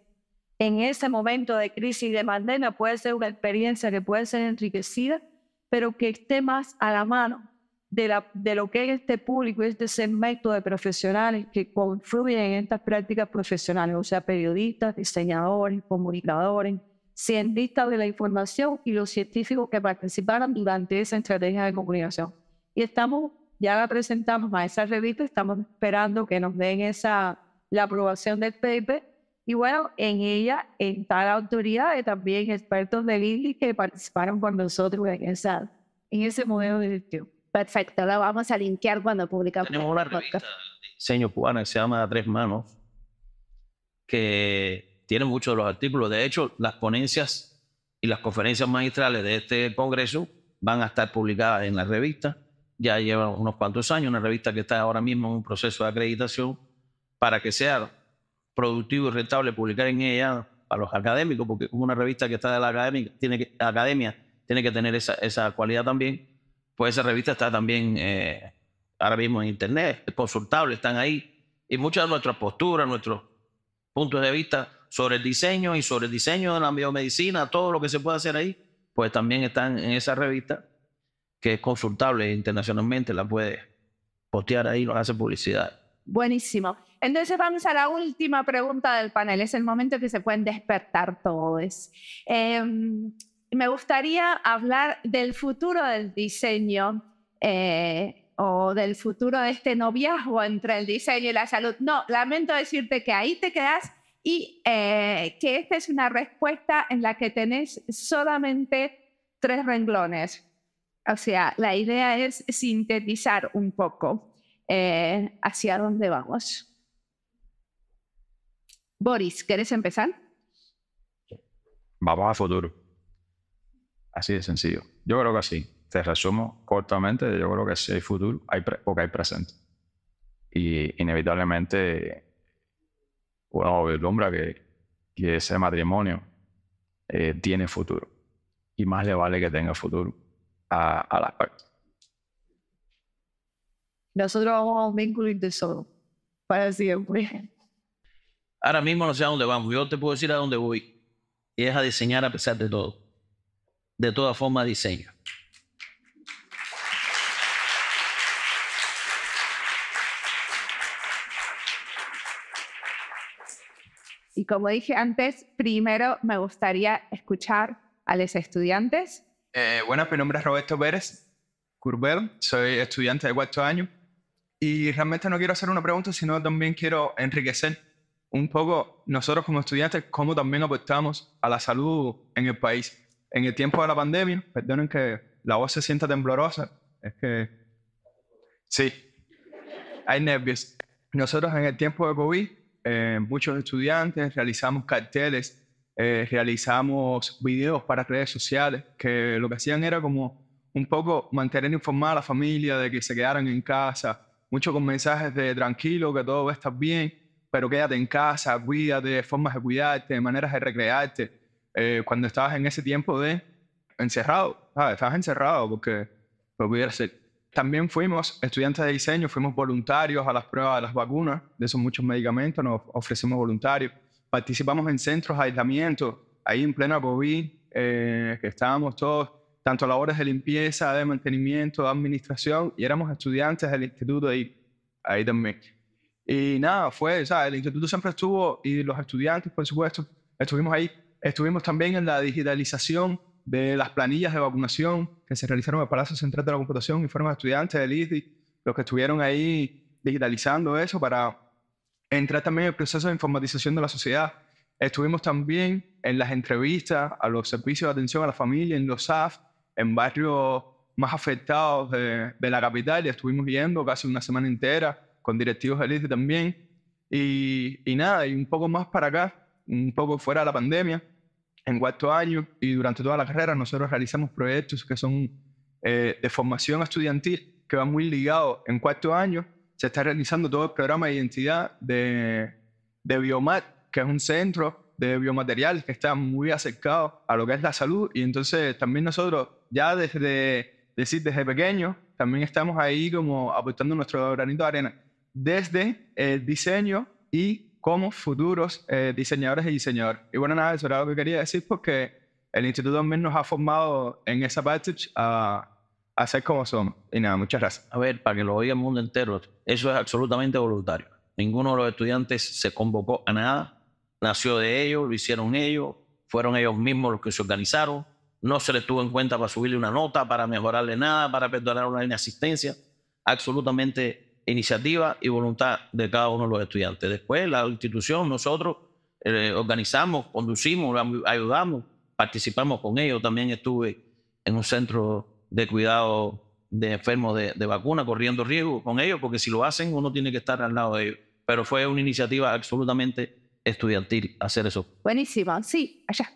en ese momento de crisis y de pandemia puede ser una experiencia que puede ser enriquecida, pero que esté más a la mano de, la, de lo que es este público, este segmento de profesionales que confluyen en estas prácticas profesionales, o sea, periodistas, diseñadores, comunicadores, cientistas de la información y los científicos que participaron durante esa estrategia de comunicación. Y estamos ya la presentamos a esa revista, estamos esperando que nos den esa, la aprobación del paper. Y bueno, en ella está la autoridad y también expertos del INDI que participaron con nosotros en, en ese modelo de gestión. Perfecto, la vamos a linkear cuando publicamos. Tenemos una revista de diseño cubana que se llama Tres Manos, que tiene muchos de los artículos. De hecho, las ponencias y las conferencias magistrales de este congreso van a estar publicadas en la revista ya lleva unos cuantos años, una revista que está ahora mismo en un proceso de acreditación para que sea productivo y rentable publicar en ella a los académicos, porque una revista que está de la academia tiene que, academia, tiene que tener esa, esa cualidad también, pues esa revista está también eh, ahora mismo en Internet, es consultable, están ahí, y muchas de nuestras posturas, nuestros puntos de vista sobre el diseño y sobre el diseño de la biomedicina, todo lo que se puede hacer ahí, pues también están en esa revista que es consultable internacionalmente, la puede postear ahí, nos hace publicidad. Buenísimo. Entonces vamos a la última pregunta del panel. Es el momento que se pueden despertar todos. Em, me gustaría hablar del futuro del diseño eh, o del futuro de este noviazgo entre el diseño y la salud. No, lamento decirte que ahí te quedas y eh, que esta es una respuesta en la que tenés solamente tres renglones. O sea, la idea es sintetizar un poco eh, hacia dónde vamos. Boris, ¿quieres empezar? Vamos a futuro. Así de sencillo. Yo creo que sí. Te resumo cortamente, yo creo que si hay futuro, hay porque hay presente. Y inevitablemente uno vislumbra que, que ese matrimonio eh, tiene futuro. Y más le vale que tenga futuro a, la parte. Nosotros vamos a un de solo para siempre. Pues. Ahora mismo no sé a dónde vamos. Yo te puedo decir a dónde voy. Y es a diseñar a pesar de todo. De toda forma, diseño. Y como dije antes, primero me gustaría escuchar a los estudiantes eh, buenas, mi nombre es Roberto Pérez Curbel, soy estudiante de cuarto año y realmente no quiero hacer una pregunta, sino también quiero enriquecer un poco nosotros como estudiantes, cómo también aportamos a la salud en el país. En el tiempo de la pandemia, perdonen que la voz se sienta temblorosa, es que sí, hay nervios. Nosotros en el tiempo de COVID, eh, muchos estudiantes realizamos carteles eh, realizamos videos para redes sociales que lo que hacían era como un poco mantener informada a la familia de que se quedaran en casa, mucho con mensajes de tranquilo, que todo va a estar bien, pero quédate en casa, cuídate, formas de cuidarte, maneras de recrearte. Eh, cuando estabas en ese tiempo de encerrado, ah, estabas encerrado porque lo pudiera ser. También fuimos estudiantes de diseño, fuimos voluntarios a las pruebas de las vacunas, de esos muchos medicamentos, nos ofrecimos voluntarios participamos en centros de aislamiento, ahí en plena COVID, eh, que estábamos todos, tanto labores de limpieza, de mantenimiento, de administración, y éramos estudiantes del instituto ahí, ahí también. Y nada, fue, sea el instituto siempre estuvo, y los estudiantes, por supuesto, estuvimos ahí. Estuvimos también en la digitalización de las planillas de vacunación que se realizaron en el Palacio Central de la Computación y fueron estudiantes del ISDI los que estuvieron ahí digitalizando eso para entrar también en el proceso de informatización de la sociedad. Estuvimos también en las entrevistas a los servicios de atención a la familia, en los SAF, en barrios más afectados de, la capital, y estuvimos viendo casi una semana entera con directivos del ICE también. Y, nada, y un poco más para acá, un poco fuera de la pandemia, en cuarto año y durante toda la carrera nosotros realizamos proyectos que son eh, de formación estudiantil, que van muy ligados en cuarto año se está realizando todo el programa de identidad de, de Biomat, que es un centro de biomateriales que está muy acercado a lo que es la salud. Y entonces también nosotros, ya desde, decir, desde pequeño, también estamos ahí como aportando nuestro granito de arena desde el diseño y como futuros eh, diseñadores y diseñadoras. Y bueno, nada, eso era lo que quería decir porque el instituto también nos ha formado en esa parte a Hacer como son. Y nada, muchas gracias. A ver, para que lo oiga el mundo entero, eso es absolutamente voluntario. Ninguno de los estudiantes se convocó a nada, nació de ellos, lo hicieron ellos, fueron ellos mismos los que se organizaron, no se les tuvo en cuenta para subirle una nota, para mejorarle nada, para perdonar una asistencia. absolutamente iniciativa y voluntad de cada uno de los estudiantes. Después la institución, nosotros eh, organizamos, conducimos, ayudamos, participamos con ellos, también estuve en un centro de cuidado de enfermos de, vacuna, corriendo riesgo con ellos, porque si lo hacen uno tiene que estar al lado de ellos. Pero fue una iniciativa absolutamente estudiantil hacer eso. Buenísimo, sí, allá.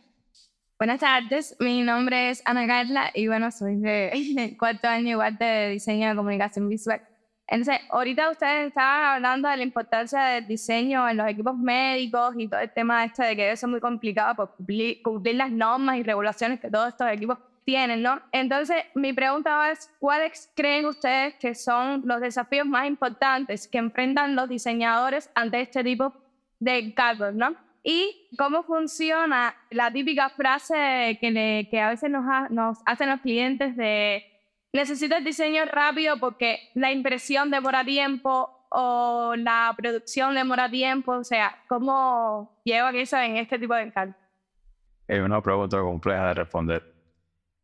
Buenas tardes, mi nombre es Ana Carla y bueno, soy de cuarto año igual de diseño de comunicación visual. Entonces, ahorita ustedes estaban hablando de la importancia del diseño en los equipos médicos y todo el tema este de que eso es muy complicado por cumplir, cumplir las normas y regulaciones que todos estos equipos tienen, ¿no? Entonces, mi pregunta es, ¿cuáles creen ustedes que son los desafíos más importantes que enfrentan los diseñadores ante este tipo de encargos, ¿no? Y cómo funciona la típica frase que, a veces nos, hacen los clientes de necesito el diseño rápido porque la impresión demora tiempo o la producción demora tiempo? O sea, ¿cómo llevan eso en este tipo de encargo? Es una pregunta compleja de responder.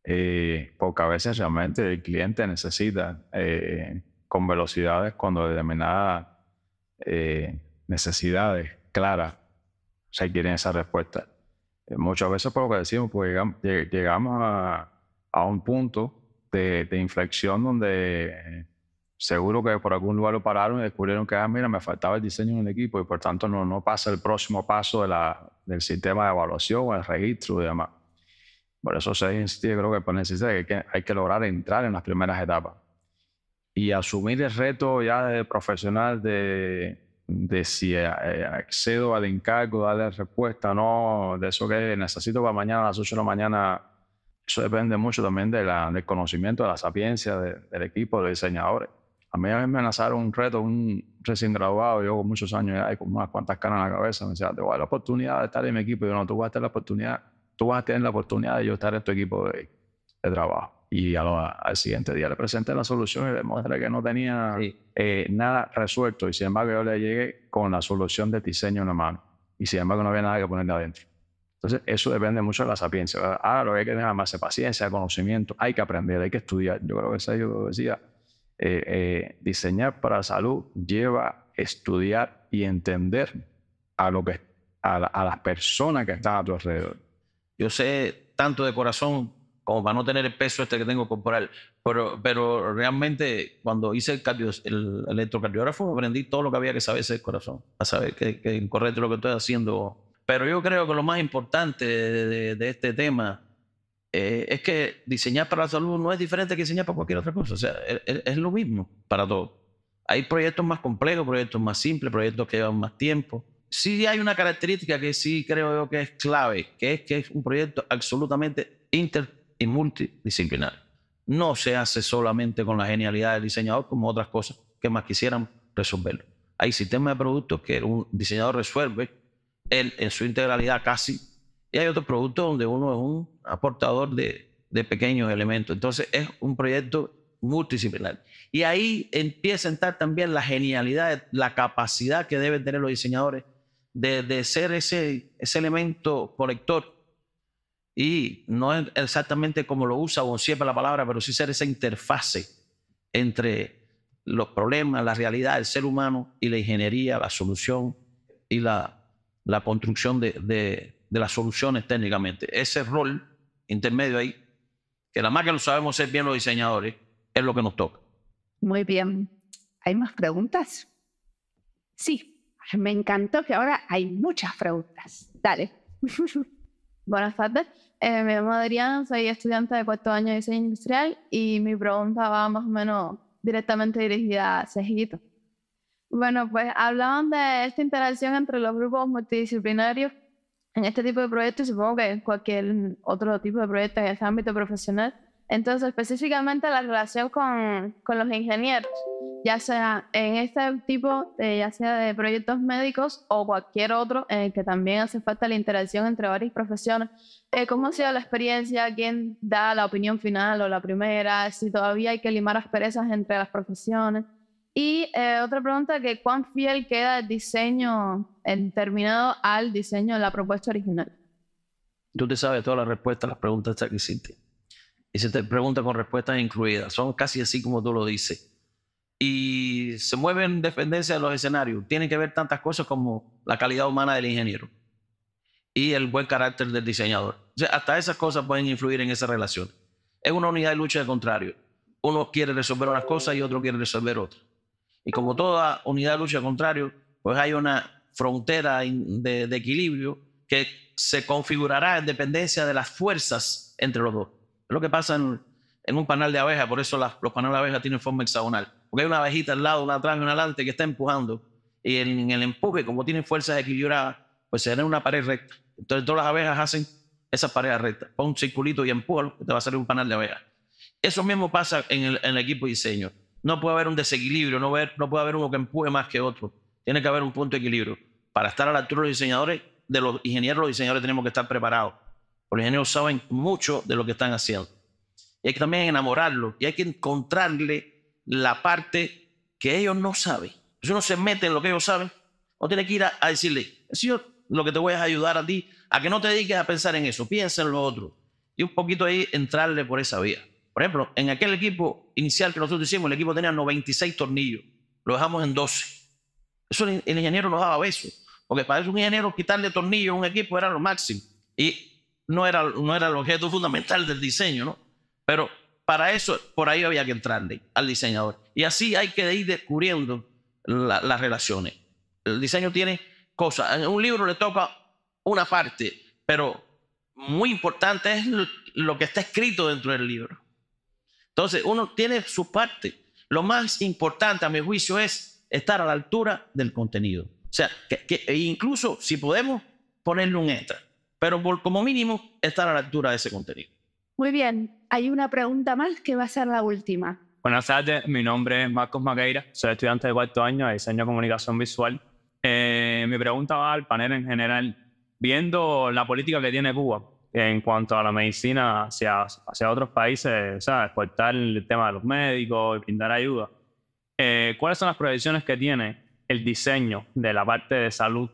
Eh, porque a veces realmente el cliente necesita eh, con velocidades cuando determinadas eh, necesidades claras requieren esa respuesta. muchas veces por lo que decimos, pues llegamos, a, un punto de, inflexión donde seguro que por algún lugar lo pararon y descubrieron que, ah, mira, me faltaba el diseño en el equipo y por tanto no, pasa el próximo paso de la, del sistema de evaluación, o el registro y demás. Por eso se insiste, creo que es pues, que hay, que lograr entrar en las primeras etapas y asumir el reto ya de profesional de, de si eh, accedo al encargo, darle respuesta, no, de eso que necesito para mañana a las 8 de la mañana. Eso depende mucho también del conocimiento, de la sapiencia del equipo, de diseñadores. A mí me amenazaron un reto, un recién graduado, yo con muchos años ya y con unas cuantas caras en la cabeza, me decía, te voy a dar la oportunidad de estar en mi equipo. Y yo no, tú vas a tener la oportunidad tú vas a tener la oportunidad de yo estar en tu equipo de, trabajo. Y al siguiente día le presenté la solución y le mostré que no tenía eh, nada resuelto. Y sin embargo, yo le llegué con la solución de diseño en la mano. Y sin embargo, no había nada que ponerle adentro. Entonces, eso depende mucho de la sapiencia. Ahora lo que hay que tener más paciencia, conocimiento, hay que aprender, hay que estudiar. Yo creo que eso yo decía, eh, eh, diseñar para salud lleva estudiar y entender a, lo que, a las personas que están a tu alrededor. Yo sé tanto de corazón como para no tener el peso este que tengo corporal. Pero, pero realmente cuando hice el, el electrocardiógrafo aprendí todo lo que había que saber del corazón, a saber que, es incorrecto lo que estoy haciendo. Pero yo creo que lo más importante de, este tema eh, es que diseñar para la salud no es diferente que diseñar para cualquier otra cosa. O sea, es, lo mismo para todos. Hay proyectos más complejos, proyectos más simples, proyectos que llevan más tiempo sí hay una característica que sí creo yo que es clave, que es que es un proyecto absolutamente inter y multidisciplinar. No se hace solamente con la genialidad del diseñador, como otras cosas que más quisieran resolverlo. Hay sistemas de productos que un diseñador resuelve él, en su integralidad casi, y hay otros productos donde uno es un aportador de, de pequeños elementos. Entonces es un proyecto multidisciplinar. Y ahí empieza a entrar también la genialidad, la capacidad que deben tener los diseñadores de, ser ese, ese elemento colector y no es exactamente como lo usa o siempre la palabra, pero sí ser esa interfase entre los problemas, la realidad del ser humano y la ingeniería, la solución y la, construcción de, las soluciones técnicamente. Ese rol intermedio ahí, que la más que lo sabemos ser bien los diseñadores, es lo que nos toca. Muy bien. ¿Hay más preguntas? Sí. Me encantó que ahora hay muchas preguntas. Dale. Buenas tardes. Eh, me llamo Adrián, soy estudiante de cuarto año de diseño industrial y mi pregunta va más o menos directamente dirigida a Cejito. Bueno, pues hablaban de esta interacción entre los grupos multidisciplinarios en este tipo de proyectos y supongo que en cualquier otro tipo de proyecto en este ámbito profesional. Entonces, específicamente la relación con, con los ingenieros ya sea en este tipo, de, ya sea de proyectos médicos o cualquier otro en el que también hace falta la interacción entre varias profesiones. Eh, ¿Cómo ha sido la experiencia? ¿Quién da la opinión final o la primera? Si todavía hay que limar asperezas entre las profesiones. Y eh, otra pregunta, que ¿cuán fiel queda el diseño el terminado al diseño de la propuesta original? Tú te sabes todas las respuestas a las preguntas que hiciste. te preguntas con respuestas incluidas. Son casi así como tú lo dices y se mueven en dependencia de los escenarios. Tienen que ver tantas cosas como la calidad humana del ingeniero y el buen carácter del diseñador. hasta esas cosas pueden influir en esa relación. Es una unidad de lucha de contrario. Uno quiere resolver unas cosas y otro quiere resolver otras. Y como toda unidad de lucha de contrario, pues hay una frontera de, equilibrio que se configurará en dependencia de las fuerzas entre los dos. Es lo que pasa en, un panal de abeja, por eso los panales de abeja tienen forma hexagonal porque hay una abejita al lado, una atrás y una adelante que está empujando. Y en, el empuje, como tiene fuerzas equilibradas, pues se genera una pared recta. Entonces todas las abejas hacen esas paredes rectas. Pon un circulito y empújalo, te va a salir un panel de abejas. Eso mismo pasa en el, equipo de diseño. No puede haber un desequilibrio, no, no puede haber uno que empuje más que otro. Tiene que haber un punto de equilibrio. Para estar a la altura de los diseñadores, de los ingenieros, los diseñadores tenemos que estar preparados. Los ingenieros saben mucho de lo que están haciendo. Y hay que también enamorarlo y hay que encontrarle la parte que ellos no saben. Si uno se mete en lo que ellos saben, no tiene que ir a, decirle, Señor, lo que te voy a ayudar a ti, a que no te dediques a pensar en eso, piensa en lo otro. Y un poquito ahí entrarle por esa vía. Por ejemplo, en aquel equipo inicial que nosotros hicimos, el equipo tenía 96 tornillos, lo dejamos en 12. Eso el, ingeniero nos daba besos, porque para eso un ingeniero quitarle tornillos a un equipo era lo máximo. Y no era, no era el objeto fundamental del diseño, ¿no? Pero para eso, por ahí había que entrarle al diseñador. Y así hay que ir descubriendo las relaciones. El diseño tiene cosas. En un libro le toca una parte, pero muy importante es lo que está escrito dentro del libro. Entonces, uno tiene su parte. Lo más importante, a mi juicio, es estar a la altura del contenido. O sea, que, e incluso si podemos ponerle un extra, pero como mínimo estar a la altura de ese contenido. Muy bien, hay una pregunta más que va a ser la última. Buenas tardes, mi nombre es Marcos Magueira, soy estudiante de cuarto año de diseño de comunicación visual. Eh, mi pregunta va al panel en general. Viendo la política que tiene Cuba en cuanto a la medicina hacia, hacia otros países, o sea, exportar el tema de los médicos y brindar ayuda, eh, ¿cuáles son las proyecciones que tiene el diseño de la parte de salud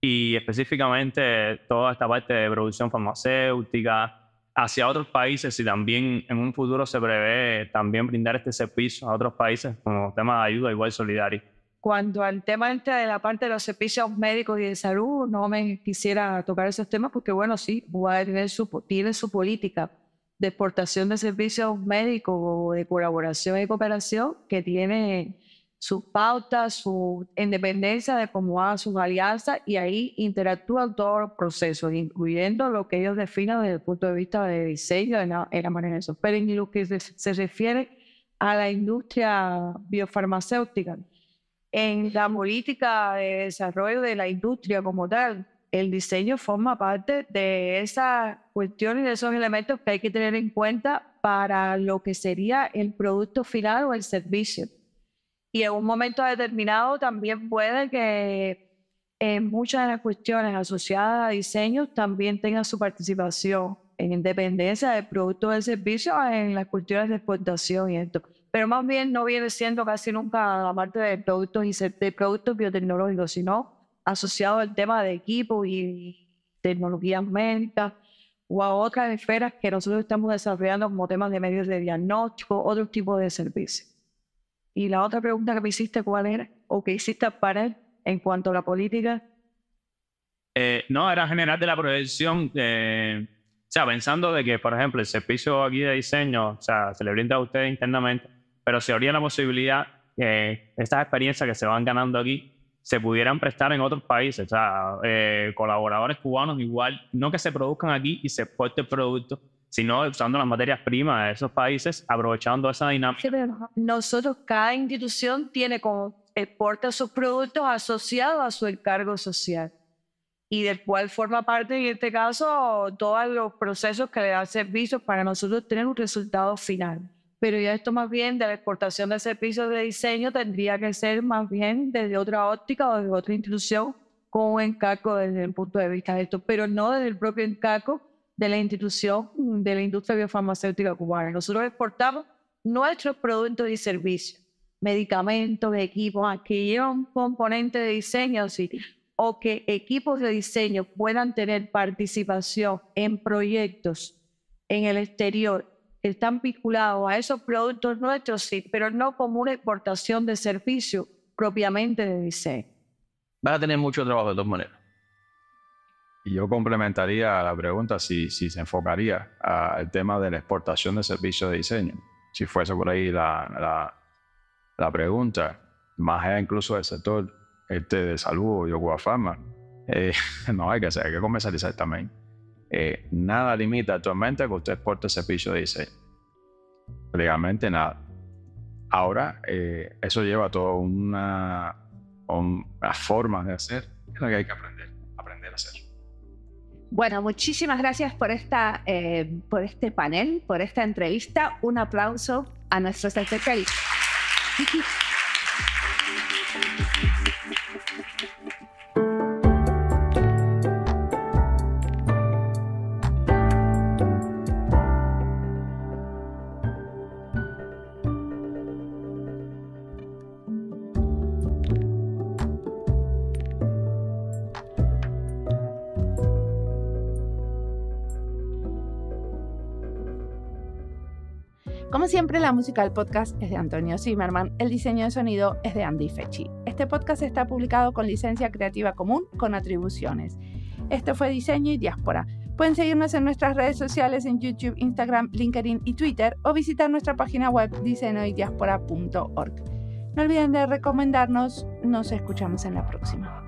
y específicamente toda esta parte de producción farmacéutica, hacia otros países y también en un futuro se prevé también brindar este servicio a otros países como tema de ayuda igual solidaria. cuando al tema de la parte de los servicios médicos y de salud, no me quisiera tocar esos temas porque, bueno, sí, Cuba tiene su, tiene su política de exportación de servicios médicos o de colaboración y cooperación que tiene su pauta, su independencia de cómo van sus alianzas y ahí interactúan todos los procesos, incluyendo lo que ellos definen desde el punto de vista de diseño en la, manera de eso. Pero en lo que se, refiere a la industria biofarmacéutica, en la política de desarrollo de la industria como tal, el diseño forma parte de esas cuestiones, de esos elementos que hay que tener en cuenta para lo que sería el producto final o el servicio y en un momento determinado también puede que en eh, muchas de las cuestiones asociadas a diseños también tenga su participación en independencia del producto o del servicio en las cuestiones de exportación y esto. Pero más bien no viene siendo casi nunca la parte de productos y productos biotecnológicos, sino asociado al tema de equipos y tecnologías médicas o a otras esferas que nosotros estamos desarrollando como temas de medios de diagnóstico, otros tipo de servicios. Y la otra pregunta que me hiciste, ¿cuál era? ¿O qué hiciste para él en cuanto a la política? Eh, no, era general de la proyección. Eh, o sea, pensando de que, por ejemplo, el servicio aquí de diseño, o sea, se le brinda a ustedes internamente, pero se habría la posibilidad que estas experiencias que se van ganando aquí se pudieran prestar en otros países. O sea, eh, colaboradores cubanos igual, no que se produzcan aquí y se exporte el producto, sino usando las materias primas de esos países, aprovechando esa dinámica. Nosotros, cada institución tiene como exporta sus productos asociados a su encargo social y del cual forma parte, en este caso, todos los procesos que le dan servicios para nosotros tener un resultado final. Pero ya esto más bien de la exportación de servicios de diseño tendría que ser más bien desde otra óptica o desde otra institución con un encargo desde el punto de vista de esto, pero no desde el propio encargo de la institución de la industria biofarmacéutica cubana. Nosotros exportamos nuestros productos y servicios, medicamentos, equipos, aquí un componente de diseño, sí, o que equipos de diseño puedan tener participación en proyectos en el exterior están vinculados a esos productos nuestros, sí, pero no como una exportación de servicio propiamente de diseño. va a tener mucho trabajo de dos maneras. Y yo complementaría la pregunta si, se enfocaría al tema de la exportación de servicios de diseño, si fuese por ahí la, pregunta, más allá incluso del sector este de salud y ocupafarma, eh, no hay que hacer, hay que comercializar también. Eh, nada limita actualmente que usted exporte servicios de diseño. Legalmente nada. Ahora, eh, eso lleva a toda una, formas de hacer que hay que aprender. Bueno, muchísimas gracias por, esta, eh, por este panel, por esta entrevista. Un aplauso a nuestros especialistas. siempre, la música del podcast es de Antonio Zimmerman, el diseño de sonido es de Andy Fechi. Este podcast está publicado con licencia creativa común con atribuciones. Esto fue Diseño y Diáspora. Pueden seguirnos en nuestras redes sociales en YouTube, Instagram, LinkedIn y Twitter o visitar nuestra página web diseñoydiaspora.org. No olviden de recomendarnos, nos escuchamos en la próxima.